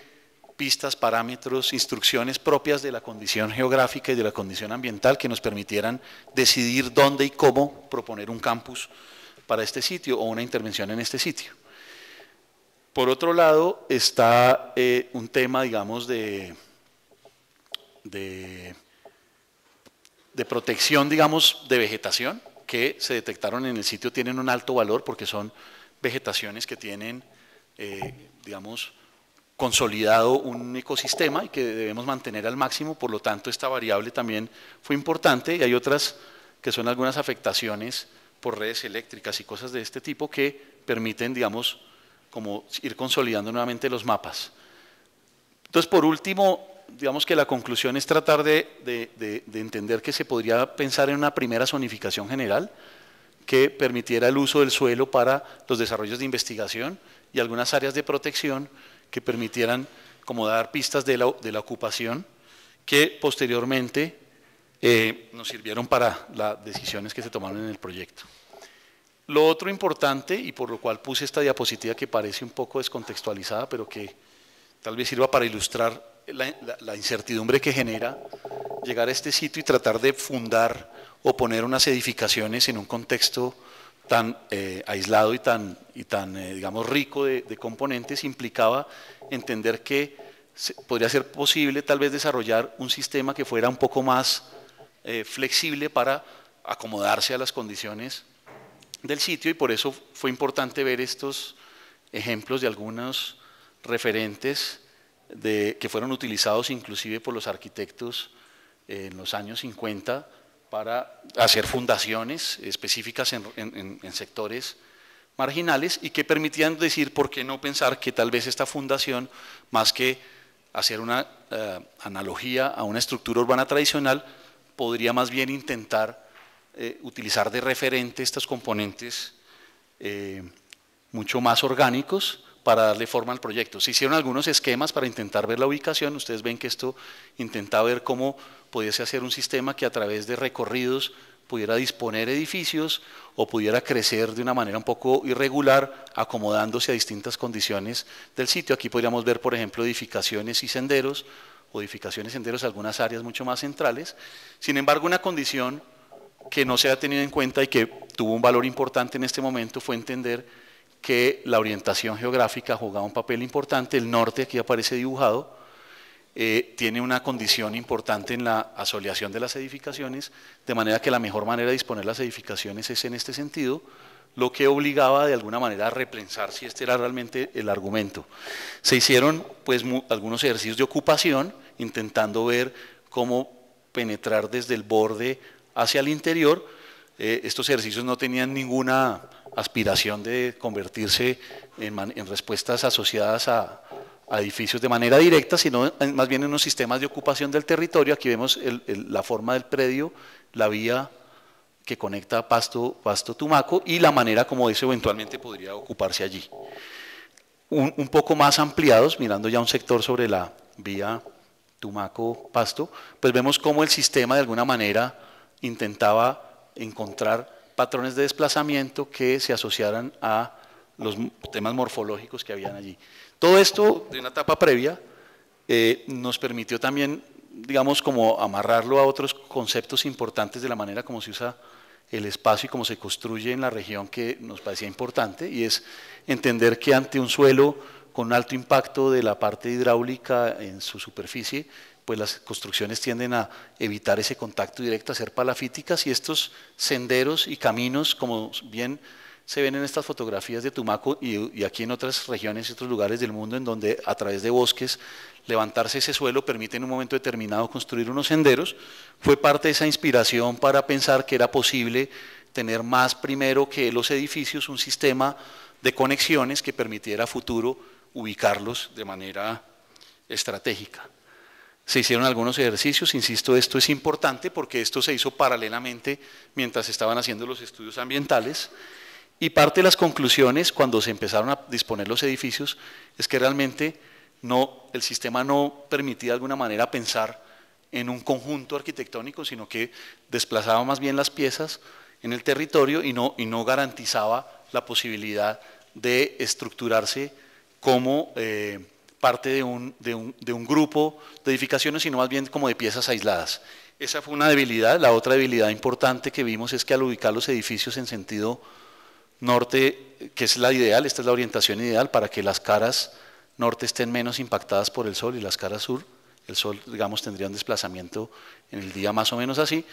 pistas, parámetros, instrucciones propias de la condición geográfica y de la condición ambiental que nos permitieran decidir dónde y cómo proponer un campus para este sitio o una intervención en este sitio. Por otro lado, está eh, un tema, digamos, de, de de protección, digamos, de vegetación que se detectaron en el sitio tienen un alto valor porque son vegetaciones que tienen, eh, digamos, consolidado un ecosistema y que debemos mantener al máximo, por lo tanto esta variable también fue importante y hay otras que son algunas afectaciones por redes eléctricas y cosas de este tipo que permiten, digamos, como ir consolidando nuevamente los mapas. Entonces, por último, digamos que la conclusión es tratar de, entender que se podría pensar en una primera zonificación general que permitiera el uso del suelo para los desarrollos de investigación y algunas áreas de protección que permitieran como dar pistas de la, ocupación que posteriormente eh, nos sirvieron para las decisiones que se tomaron en el proyecto. Lo otro importante, y por lo cual puse esta diapositiva que parece un poco descontextualizada, pero que tal vez sirva para ilustrar la, incertidumbre que genera llegar a este sitio y tratar de fundar o poner unas edificaciones en un contexto tan eh, aislado y tan, y tan eh, digamos, rico de, componentes implicaba entender que podría ser posible tal vez desarrollar un sistema que fuera un poco más eh, flexible para acomodarse a las condiciones del sitio y por eso fue importante ver estos ejemplos de algunos referentes que fueron utilizados inclusive por los arquitectos en los años 50 para hacer fundaciones específicas en, sectores marginales y que permitían decir por qué no pensar que tal vez esta fundación, más que hacer una eh, analogía a una estructura urbana tradicional, podría más bien intentar eh, utilizar de referente estos componentes eh, mucho más orgánicos para darle forma al proyecto. Se hicieron algunos esquemas para intentar ver la ubicación. Ustedes ven que esto intentaba ver cómo pudiese hacer un sistema que a través de recorridos pudiera disponer edificios o pudiera crecer de una manera un poco irregular, acomodándose a distintas condiciones del sitio. Aquí podríamos ver, por ejemplo, edificaciones y senderos, o edificaciones senderos, en algunas áreas mucho más centrales. Sin embargo, una condición que no se ha tenido en cuenta y que tuvo un valor importante en este momento fue entender que la orientación geográfica jugaba un papel importante. El norte, aquí aparece dibujado, eh, tiene una condición importante en la asoleación de las edificaciones, de manera que la mejor manera de disponer las edificaciones es en este sentido, lo que obligaba de alguna manera a repensar si este era realmente el argumento. Se hicieron pues algunos ejercicios de ocupación, intentando ver cómo penetrar desde el borde hacia el interior. Eh, estos ejercicios no tenían ninguna aspiración de convertirse en, respuestas asociadas a, edificios de manera directa, sino más bien en unos sistemas de ocupación del territorio. Aquí vemos la forma del predio, la vía que conecta Pasto, Pasto Tumaco y la manera como eso eventualmente podría ocuparse allí. un poco más ampliados, mirando ya un sector sobre la vía Tumaco Pasto, pues vemos cómo el sistema de alguna manera intentaba encontrar patrones de desplazamiento que se asociaran a los temas morfológicos que habían allí. Todo esto de una etapa previa eh, nos permitió también, digamos, como amarrarlo a otros conceptos importantes de la manera como se usa el espacio y cómo se construye en la región que nos parecía importante, y es entender que ante un suelo con alto impacto de la parte hidráulica en su superficie, pues las construcciones tienden a evitar ese contacto directo, a ser palafíticas y estos senderos y caminos, como bien se ven en estas fotografías de Tumaco y, aquí en otras regiones y otros lugares del mundo en donde a través de bosques levantarse ese suelo permite en un momento determinado construir unos senderos, fue parte de esa inspiración para pensar que era posible tener más primero que los edificios un sistema de conexiones que permitiera a futuro ubicarlos de manera estratégica se hicieron algunos ejercicios, insisto, esto es importante porque esto se hizo paralelamente mientras estaban haciendo los estudios ambientales y parte de las conclusiones cuando se empezaron a disponer los edificios es que realmente no, el sistema no permitía de alguna manera pensar en un conjunto arquitectónico, sino que desplazaba más bien las piezas en el territorio y no, y no garantizaba la posibilidad de estructurarse como... Eh, parte de un, grupo de edificaciones, sino más bien como de piezas aisladas. Esa fue una debilidad. La otra debilidad importante que vimos es que al ubicar los edificios en sentido norte, que es la ideal, esta es la orientación ideal para que las caras norte estén menos impactadas por el sol y las caras sur, el sol, digamos, tendría un desplazamiento en el día más o menos así,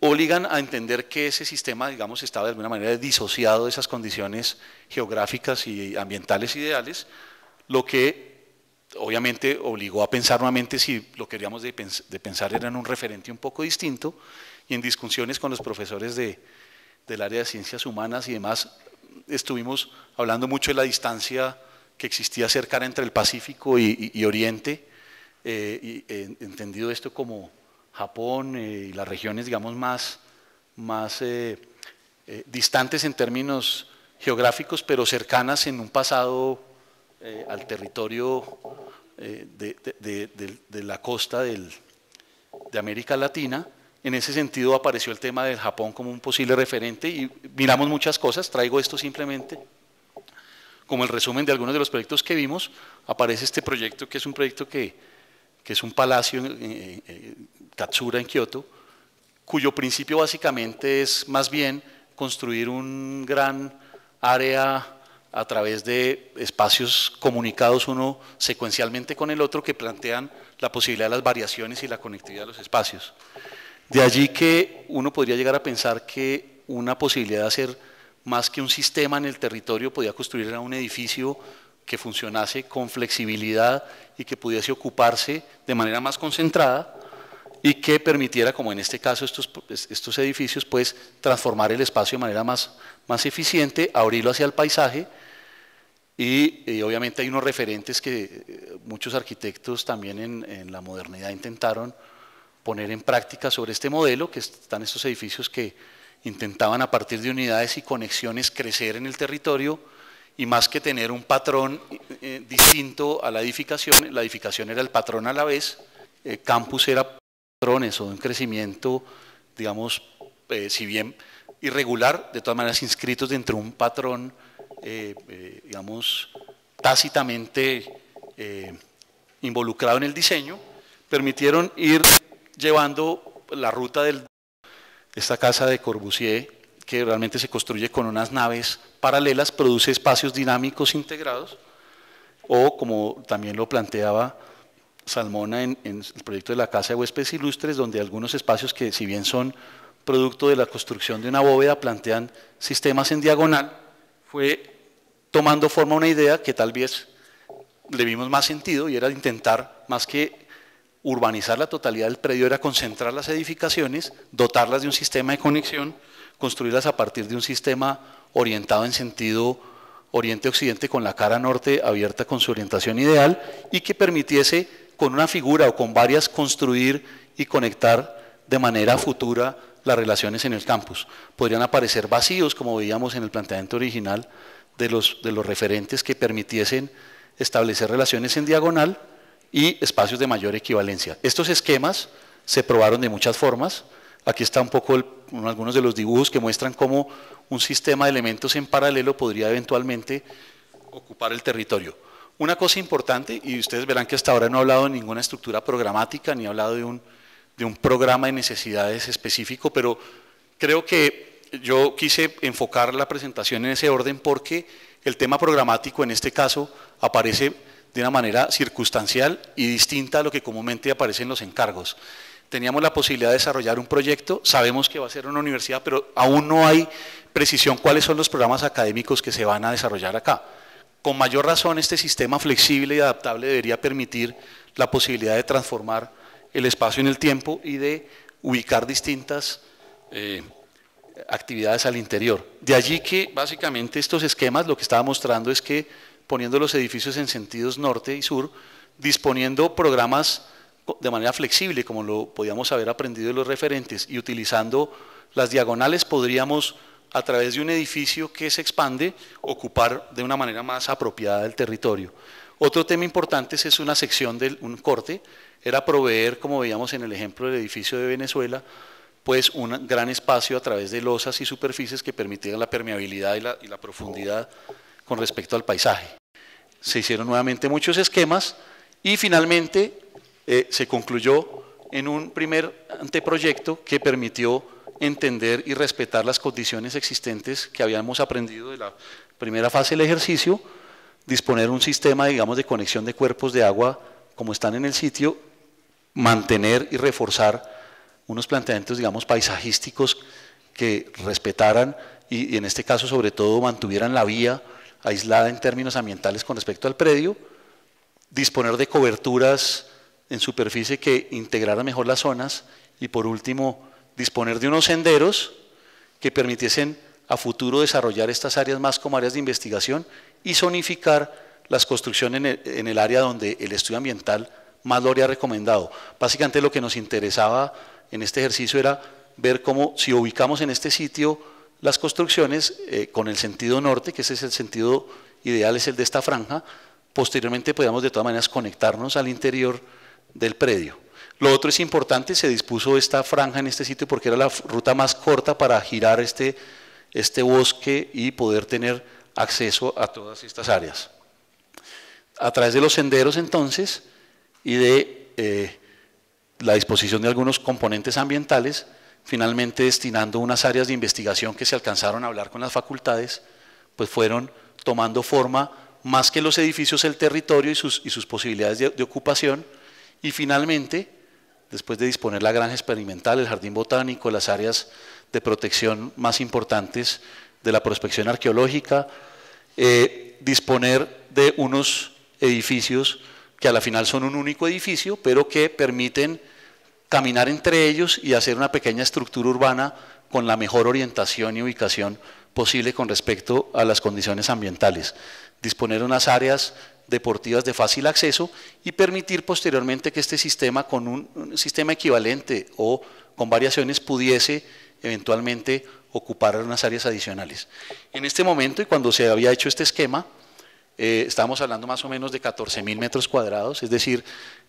obligan a entender que ese sistema, digamos, estaba de alguna manera disociado de esas condiciones geográficas y ambientales ideales, lo que obviamente obligó a pensar nuevamente si lo queríamos de, pensar era en un referente un poco distinto y en discusiones con los profesores de, del área de ciencias humanas y demás estuvimos hablando mucho de la distancia que existía cercana entre el Pacífico y, Oriente, eh, y, eh, entendido esto como Japón eh, y las regiones digamos más, más distantes en términos geográficos, pero cercanas en un pasado eh, al territorio eh, de, la costa de América Latina. En ese sentido apareció el tema del Japón como un posible referente y miramos muchas cosas, traigo esto simplemente como el resumen de algunos de los proyectos que vimos, aparece este proyecto que es un proyecto que, que es un palacio, en Katsura en Kioto, cuyo principio básicamente es más bien construir un gran área a través de espacios comunicados uno secuencialmente con el otro que plantean la posibilidad de las variaciones y la conectividad de los espacios. De allí que uno podría llegar a pensar que una posibilidad de hacer más que un sistema en el territorio podía construir un edificio que funcionase con flexibilidad y que pudiese ocuparse de manera más concentrada y que permitiera, como en este caso estos, pues, estos edificios, pues transformar el espacio de manera más, más eficiente, abrirlo hacia el paisaje. Y, obviamente hay unos referentes que eh, muchos arquitectos también en, la modernidad intentaron poner en práctica sobre este modelo, que están estos edificios que intentaban a partir de unidades y conexiones crecer en el territorio y más que tener un patrón eh, distinto a la edificación, la edificación era el patrón a la vez, el eh, campus era patrones o de un crecimiento, digamos, eh, si bien irregular, de todas maneras inscritos dentro de un patrón, eh, eh, digamos, tácitamente involucrado en el diseño, permitieron ir llevando la ruta de esta casa de Corbusier, que realmente se construye con unas naves paralelas, produce espacios dinámicos integrados, o como también lo planteaba Salmona en, el proyecto de la Casa de Huéspedes Ilustres, donde algunos espacios que si bien son producto de la construcción de una bóveda, plantean sistemas en diagonal, fue tomando forma una idea que tal vez le vimos más sentido y era intentar, más que urbanizar la totalidad del predio, era concentrar las edificaciones, dotarlas de un sistema de conexión, construirlas a partir de un sistema orientado en sentido oriente-occidente con la cara norte abierta con su orientación ideal y que permitiese con una figura o con varias construir y conectar de manera futura las relaciones en el campus. Podrían aparecer vacíos, como veíamos en el planteamiento original, de los, de los referentes que permitiesen establecer relaciones en diagonal y espacios de mayor equivalencia. Estos esquemas se probaron de muchas formas. Aquí está un poco algunos de los dibujos que muestran cómo un sistema de elementos en paralelo podría eventualmente ocupar el territorio. Una cosa importante, y ustedes verán que hasta ahora no he hablado de ninguna estructura programática, ni he hablado de un, de un programa de necesidades específico, pero creo que yo quise enfocar la presentación en ese orden porque el tema programático en este caso aparece de una manera circunstancial y distinta a lo que comúnmente aparece en los encargos. Teníamos la posibilidad de desarrollar un proyecto, sabemos que va a ser una universidad, pero aún no hay precisión cuáles son los programas académicos que se van a desarrollar acá. Con mayor razón, este sistema flexible y adaptable debería permitir la posibilidad de transformar el espacio en el tiempo y de ubicar distintas eh, actividades al interior. De allí que básicamente estos esquemas lo que estaba mostrando es que poniendo los edificios en sentidos norte y sur, disponiendo programas de manera flexible, como lo podíamos haber aprendido de los referentes, y utilizando las diagonales podríamos a través de un edificio que se expande, ocupar de una manera más apropiada el territorio. Otro tema importante es una sección de un corte, era proveer, como veíamos en el ejemplo del edificio de Venezuela, pues un gran espacio a través de losas y superficies que permitieran la permeabilidad y la, profundidad con respecto al paisaje. Se hicieron nuevamente muchos esquemas y finalmente eh, se concluyó en un primer anteproyecto que permitió entender y respetar las condiciones existentes que habíamos aprendido de la primera fase del ejercicio, disponer un sistema, digamos, de conexión de cuerpos de agua como están en el sitio, mantener y reforzar unos planteamientos, digamos, paisajísticos que respetaran y, y en este caso, sobre todo, mantuvieran la vía aislada en términos ambientales con respecto al predio, disponer de coberturas en superficie que integraran mejor las zonas y por último disponer de unos senderos que permitiesen a futuro desarrollar estas áreas más como áreas de investigación y zonificar las construcciones en el, área donde el estudio ambiental más lo habría recomendado. Básicamente lo que nos interesaba en este ejercicio era ver cómo si ubicamos en este sitio las construcciones eh, con el sentido norte, que ese es el sentido ideal, es el de esta franja, posteriormente podíamos de todas maneras conectarnos al interior del predio. Lo otro es importante, se dispuso esta franja en este sitio porque era la ruta más corta para girar este, este bosque y poder tener acceso a todas estas áreas. A través de los senderos entonces y de eh, la disposición de algunos componentes ambientales, finalmente destinando unas áreas de investigación que se alcanzaron a hablar con las facultades, pues fueron tomando forma más que los edificios, el territorio y sus, posibilidades de ocupación, y finalmente después de disponer la granja experimental, el jardín botánico, las áreas de protección más importantes de la prospección arqueológica, eh, disponer de unos edificios que a la final son un único edificio, pero que permiten caminar entre ellos y hacer una pequeña estructura urbana con la mejor orientación y ubicación posible con respecto a las condiciones ambientales. Disponer unas áreas deportivas de fácil acceso y permitir posteriormente que este sistema con un, sistema equivalente o con variaciones pudiese eventualmente ocupar unas áreas adicionales. En este momento y cuando se había hecho este esquema, eh, estábamos hablando más o menos de 14.000 metros cuadrados, es decir,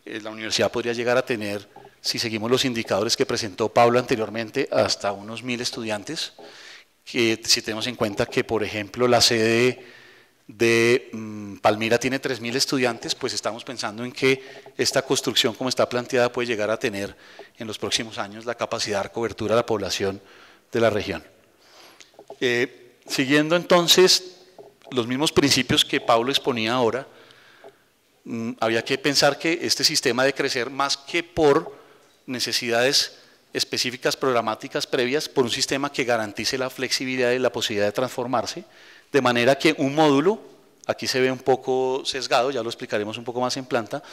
eh, la universidad podría llegar a tener, si seguimos los indicadores que presentó Pablo anteriormente, hasta unos 1.000 estudiantes, que si tenemos en cuenta que, por ejemplo, la sede de mm, Palmira tiene 3.000 estudiantes, pues estamos pensando en que esta construcción como está planteada puede llegar a tener en los próximos años la capacidad de cobertura a la población de la región. Eh, siguiendo entonces los mismos principios que Pablo exponía ahora, mm, había que pensar que este sistema de crecer más que por necesidades específicas programáticas previas, por un sistema que garantice la flexibilidad y la posibilidad de transformarse, de manera que un módulo, aquí se ve un poco sesgado, ya lo explicaremos un poco más en planta,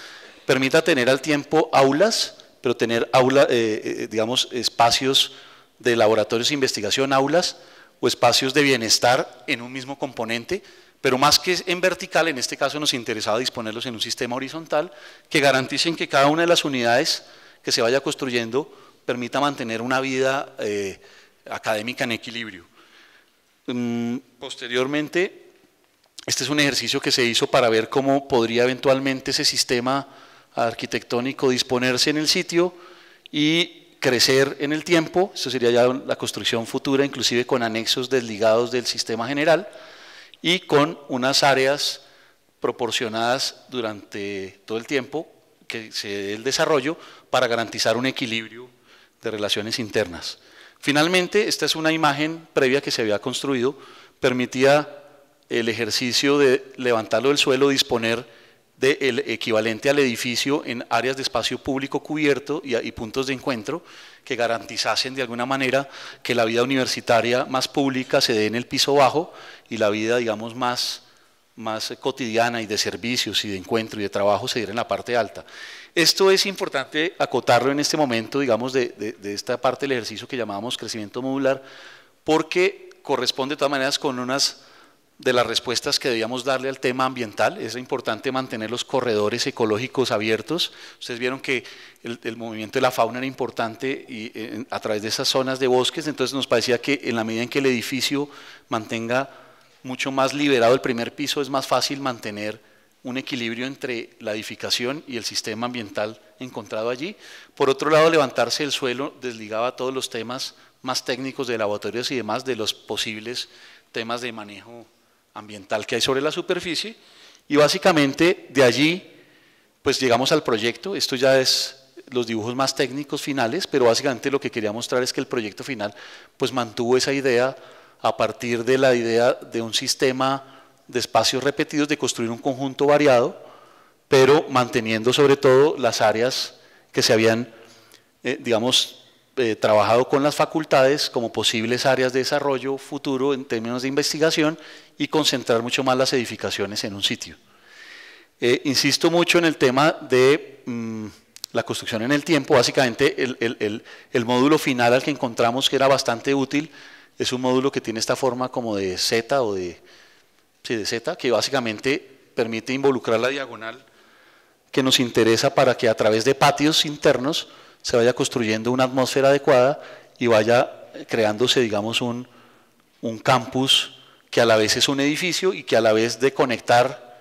permita tener al tiempo aulas, pero tener aula, eh, eh, digamos, espacios de laboratorios de investigación, aulas o espacios de bienestar en un mismo componente, pero más que en vertical, en este caso nos interesaba disponerlos en un sistema horizontal que garanticen que cada una de las unidades que se vaya construyendo permita mantener una vida eh, académica en equilibrio. Mm, posteriormente, este es un ejercicio que se hizo para ver cómo podría eventualmente ese sistema arquitectónico disponerse en el sitio y crecer en el tiempo, eso sería ya la construcción futura, inclusive con anexos desligados del sistema general y con unas áreas proporcionadas durante todo el tiempo que se dé el desarrollo para garantizar un equilibrio de relaciones internas. Finalmente, esta es una imagen previa que se había construido, permitía el ejercicio de levantarlo del suelo, disponer del equivalente al edificio en áreas de espacio público cubierto y, puntos de encuentro que garantizasen de alguna manera que la vida universitaria más pública se dé en el piso bajo y la vida, digamos, más más eh, cotidiana y de servicios y de encuentro y de trabajo se diera en la parte alta. Esto es importante acotarlo en este momento, digamos, de, esta parte del ejercicio que llamamos crecimiento modular, porque corresponde de todas maneras con unas de las respuestas que debíamos darle al tema ambiental. Es importante mantener los corredores ecológicos abiertos. Ustedes vieron que el, movimiento de la fauna era importante y, eh, a través de esas zonas de bosques, entonces nos parecía que en la medida en que el edificio mantenga mucho más liberado el primer piso, es más fácil mantener un equilibrio entre la edificación y el sistema ambiental encontrado allí. Por otro lado, levantarse el suelo desligaba todos los temas más técnicos de laboratorios y demás de los posibles temas de manejo ambiental que hay sobre la superficie. Y básicamente de allí, pues llegamos al proyecto. Esto ya es los dibujos más técnicos finales, pero básicamente lo que quería mostrar es que el proyecto final pues mantuvo esa idea a partir de la idea de un sistema de espacios repetidos, de construir un conjunto variado, pero manteniendo sobre todo las áreas que se habían, eh, digamos, eh, trabajado con las facultades como posibles áreas de desarrollo futuro en términos de investigación y concentrar mucho más las edificaciones en un sitio. Eh, insisto mucho en el tema de mm, la construcción en el tiempo, básicamente el módulo final al que encontramos que era bastante útil es un módulo que tiene esta forma como de Z o de, Z, que básicamente permite involucrar la diagonal que nos interesa para que a través de patios internos se vaya construyendo una atmósfera adecuada y vaya creándose, digamos, un, un campus que a la vez es un edificio y que a la vez de conectar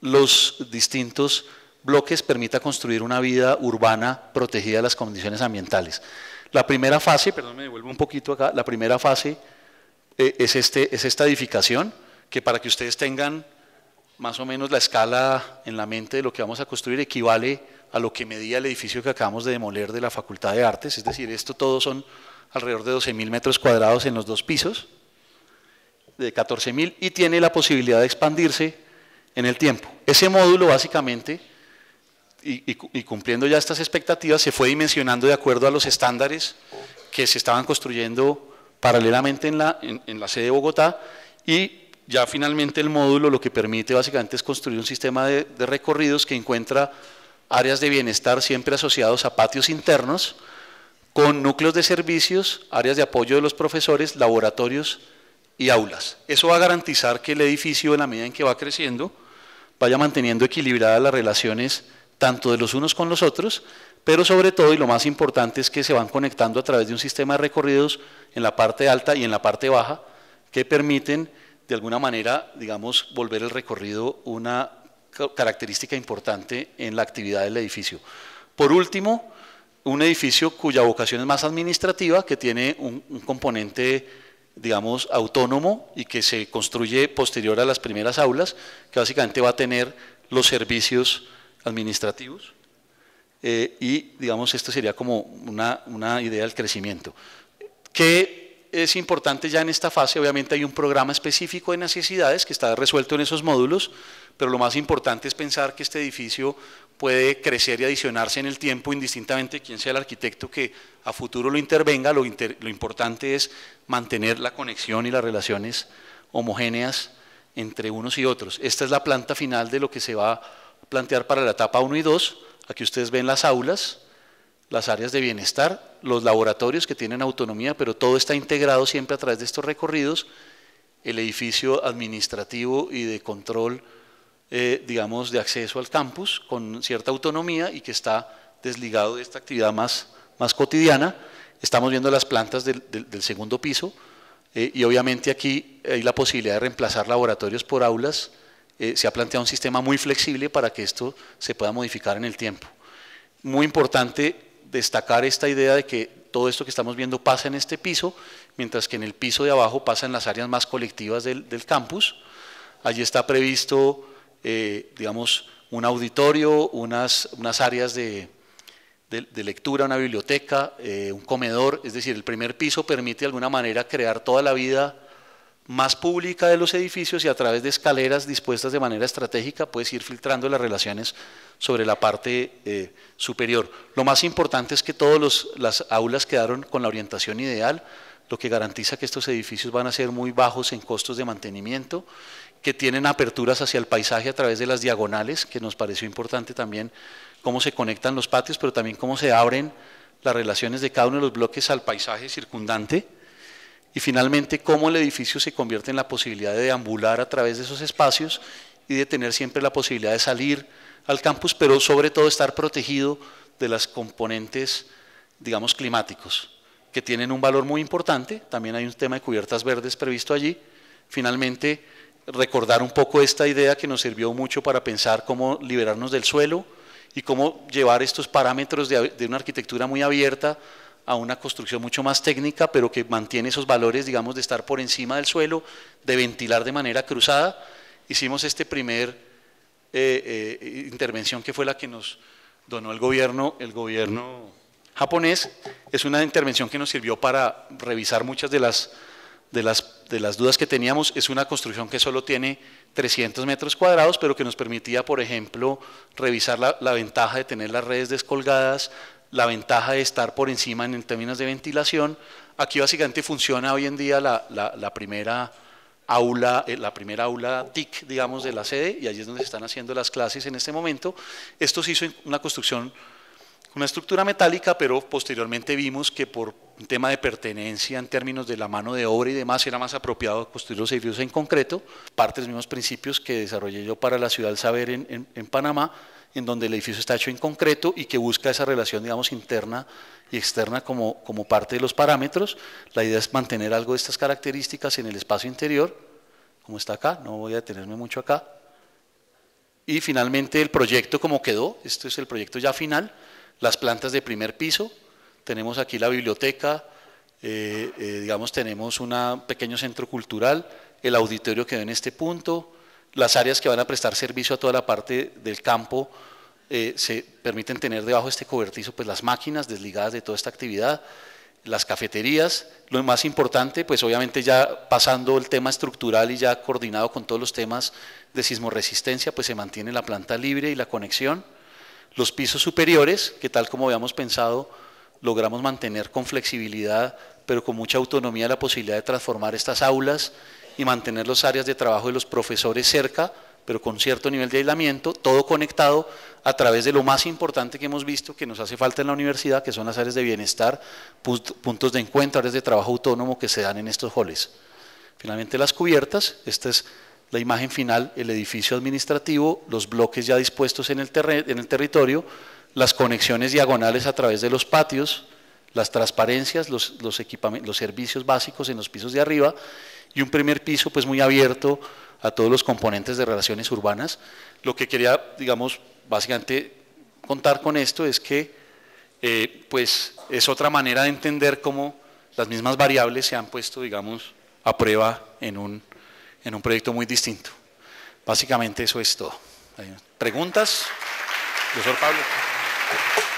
los distintos bloques permita construir una vida urbana protegida de las condiciones ambientales. La primera fase, perdón, me devuelvo un poquito acá, la primera fase eh, es, este, es esta edificación, que para que ustedes tengan más o menos la escala en la mente de lo que vamos a construir equivale a lo que medía el edificio que acabamos de demoler de la Facultad de Artes, es decir, esto todo son alrededor de 12.000 metros cuadrados en los dos pisos, de 14.000, y tiene la posibilidad de expandirse en el tiempo. Ese módulo básicamente y, cumpliendo ya estas expectativas, se fue dimensionando de acuerdo a los estándares que se estaban construyendo paralelamente en la, sede de Bogotá y ya finalmente el módulo lo que permite básicamente es construir un sistema de, de recorridos que encuentra áreas de bienestar siempre asociados a patios internos, con núcleos de servicios, áreas de apoyo de los profesores, laboratorios y aulas. Eso va a garantizar que el edificio, en la medida en que va creciendo, vaya manteniendo equilibradas las relaciones tanto de los unos con los otros, pero sobre todo, y lo más importante, es que se van conectando a través de un sistema de recorridos en la parte alta y en la parte baja, que permiten, de alguna manera, digamos, volver el recorrido una característica importante en la actividad del edificio. Por último, un edificio cuya vocación es más administrativa, que tiene un, componente, digamos, autónomo y que se construye posterior a las primeras aulas, que básicamente va a tener los servicios administrativos eh, y, digamos, esto sería como una, idea del crecimiento. ¿Qué es importante ya en esta fase, obviamente hay un programa específico de necesidades que está resuelto en esos módulos, pero lo más importante es pensar que este edificio puede crecer y adicionarse en el tiempo, indistintamente quien sea el arquitecto que a futuro lo intervenga, lo, lo importante es mantener la conexión y las relaciones homogéneas entre unos y otros. Esta es la planta final de lo que se va plantear para la etapa 1 y 2. Aquí ustedes ven las aulas, las áreas de bienestar, los laboratorios que tienen autonomía, pero todo está integrado siempre a través de estos recorridos, el edificio administrativo y de control, eh, digamos, de acceso al campus con cierta autonomía y que está desligado de esta actividad más, cotidiana. Estamos viendo las plantas del, segundo piso eh, y obviamente aquí hay la posibilidad de reemplazar laboratorios por aulas eh, se ha planteado un sistema muy flexible para que esto se pueda modificar en el tiempo. Muy importante destacar esta idea de que todo esto que estamos viendo pasa en este piso, mientras que en el piso de abajo pasa en las áreas más colectivas del, campus. Allí está previsto, eh, digamos, un auditorio, unas, áreas de, lectura, una biblioteca, eh, un comedor, es decir, el primer piso permite de alguna manera crear toda la vida más pública de los edificios y a través de escaleras dispuestas de manera estratégica puedes ir filtrando las relaciones sobre la parte eh, superior. Lo más importante es que todas las aulas quedaron con la orientación ideal, lo que garantiza que estos edificios van a ser muy bajos en costos de mantenimiento, que tienen aperturas hacia el paisaje a través de las diagonales, que nos pareció importante también cómo se conectan los patios, pero también cómo se abren las relaciones de cada uno de los bloques al paisaje circundante y finalmente cómo el edificio se convierte en la posibilidad de deambular a través de esos espacios y de tener siempre la posibilidad de salir al campus, pero sobre todo estar protegido de las componentes, digamos, climáticos, que tienen un valor muy importante. También hay un tema de cubiertas verdes previsto allí. Finalmente, recordar un poco esta idea que nos sirvió mucho para pensar cómo liberarnos del suelo y cómo llevar estos parámetros de, de una arquitectura muy abierta a una construcción mucho más técnica, pero que mantiene esos valores, digamos, de estar por encima del suelo, de ventilar de manera cruzada. Hicimos este primer eh, eh, intervención que fue la que nos donó el gobierno, el gobierno japonés. Es una intervención que nos sirvió para revisar muchas de las, de las, dudas que teníamos. Es una construcción que solo tiene 300 metros cuadrados, pero que nos permitía, por ejemplo, revisar la, ventaja de tener las redes descolgadas, la ventaja de estar por encima en términos de ventilación. Aquí básicamente funciona hoy en día la, la, primera aula, eh, la primera aula TIC, digamos, de la sede, y allí es donde se están haciendo las clases en este momento. Esto se hizo en una construcción, una estructura metálica, pero posteriormente vimos que por un tema de pertenencia en términos de la mano de obra y demás, era más apropiado construir los edificios en concreto, parte de los mismos principios que desarrollé yo para la ciudad del saber en, en Panamá, en donde el edificio está hecho en concreto y que busca esa relación, digamos, interna y externa como, parte de los parámetros. La idea es mantener algo de estas características en el espacio interior, como está acá, no voy a detenerme mucho acá. Y finalmente el proyecto como quedó, Esto es el proyecto ya final, las plantas de primer piso, tenemos aquí la biblioteca, eh, eh, digamos, tenemos un pequeño centro cultural, el auditorio quedó en este punto, las áreas que van a prestar servicio a toda la parte del campo eh, se permiten tener debajo de este cobertizo pues, las máquinas desligadas de toda esta actividad, las cafeterías, lo más importante, pues obviamente ya pasando el tema estructural y ya coordinado con todos los temas de sismoresistencia, pues se mantiene la planta libre y la conexión, los pisos superiores, que tal como habíamos pensado, logramos mantener con flexibilidad, pero con mucha autonomía la posibilidad de transformar estas aulas y mantener las áreas de trabajo de los profesores cerca, pero con cierto nivel de aislamiento, todo conectado a través de lo más importante que hemos visto que nos hace falta en la universidad, que son las áreas de bienestar, puntos de encuentro, áreas de trabajo autónomo que se dan en estos halls. Finalmente las cubiertas, esta es la imagen final, el edificio administrativo, los bloques ya dispuestos en el, en el territorio, las conexiones diagonales a través de los patios, las transparencias, los, los, los servicios básicos en los pisos de arriba y un primer piso pues muy abierto a todos los componentes de relaciones urbanas. Lo que quería, digamos, básicamente contar con esto es que eh, pues es otra manera de entender cómo las mismas variables se han puesto, digamos, a prueba en un, en un proyecto muy distinto. Básicamente eso es todo. ¿Preguntas? Profesor Pablo.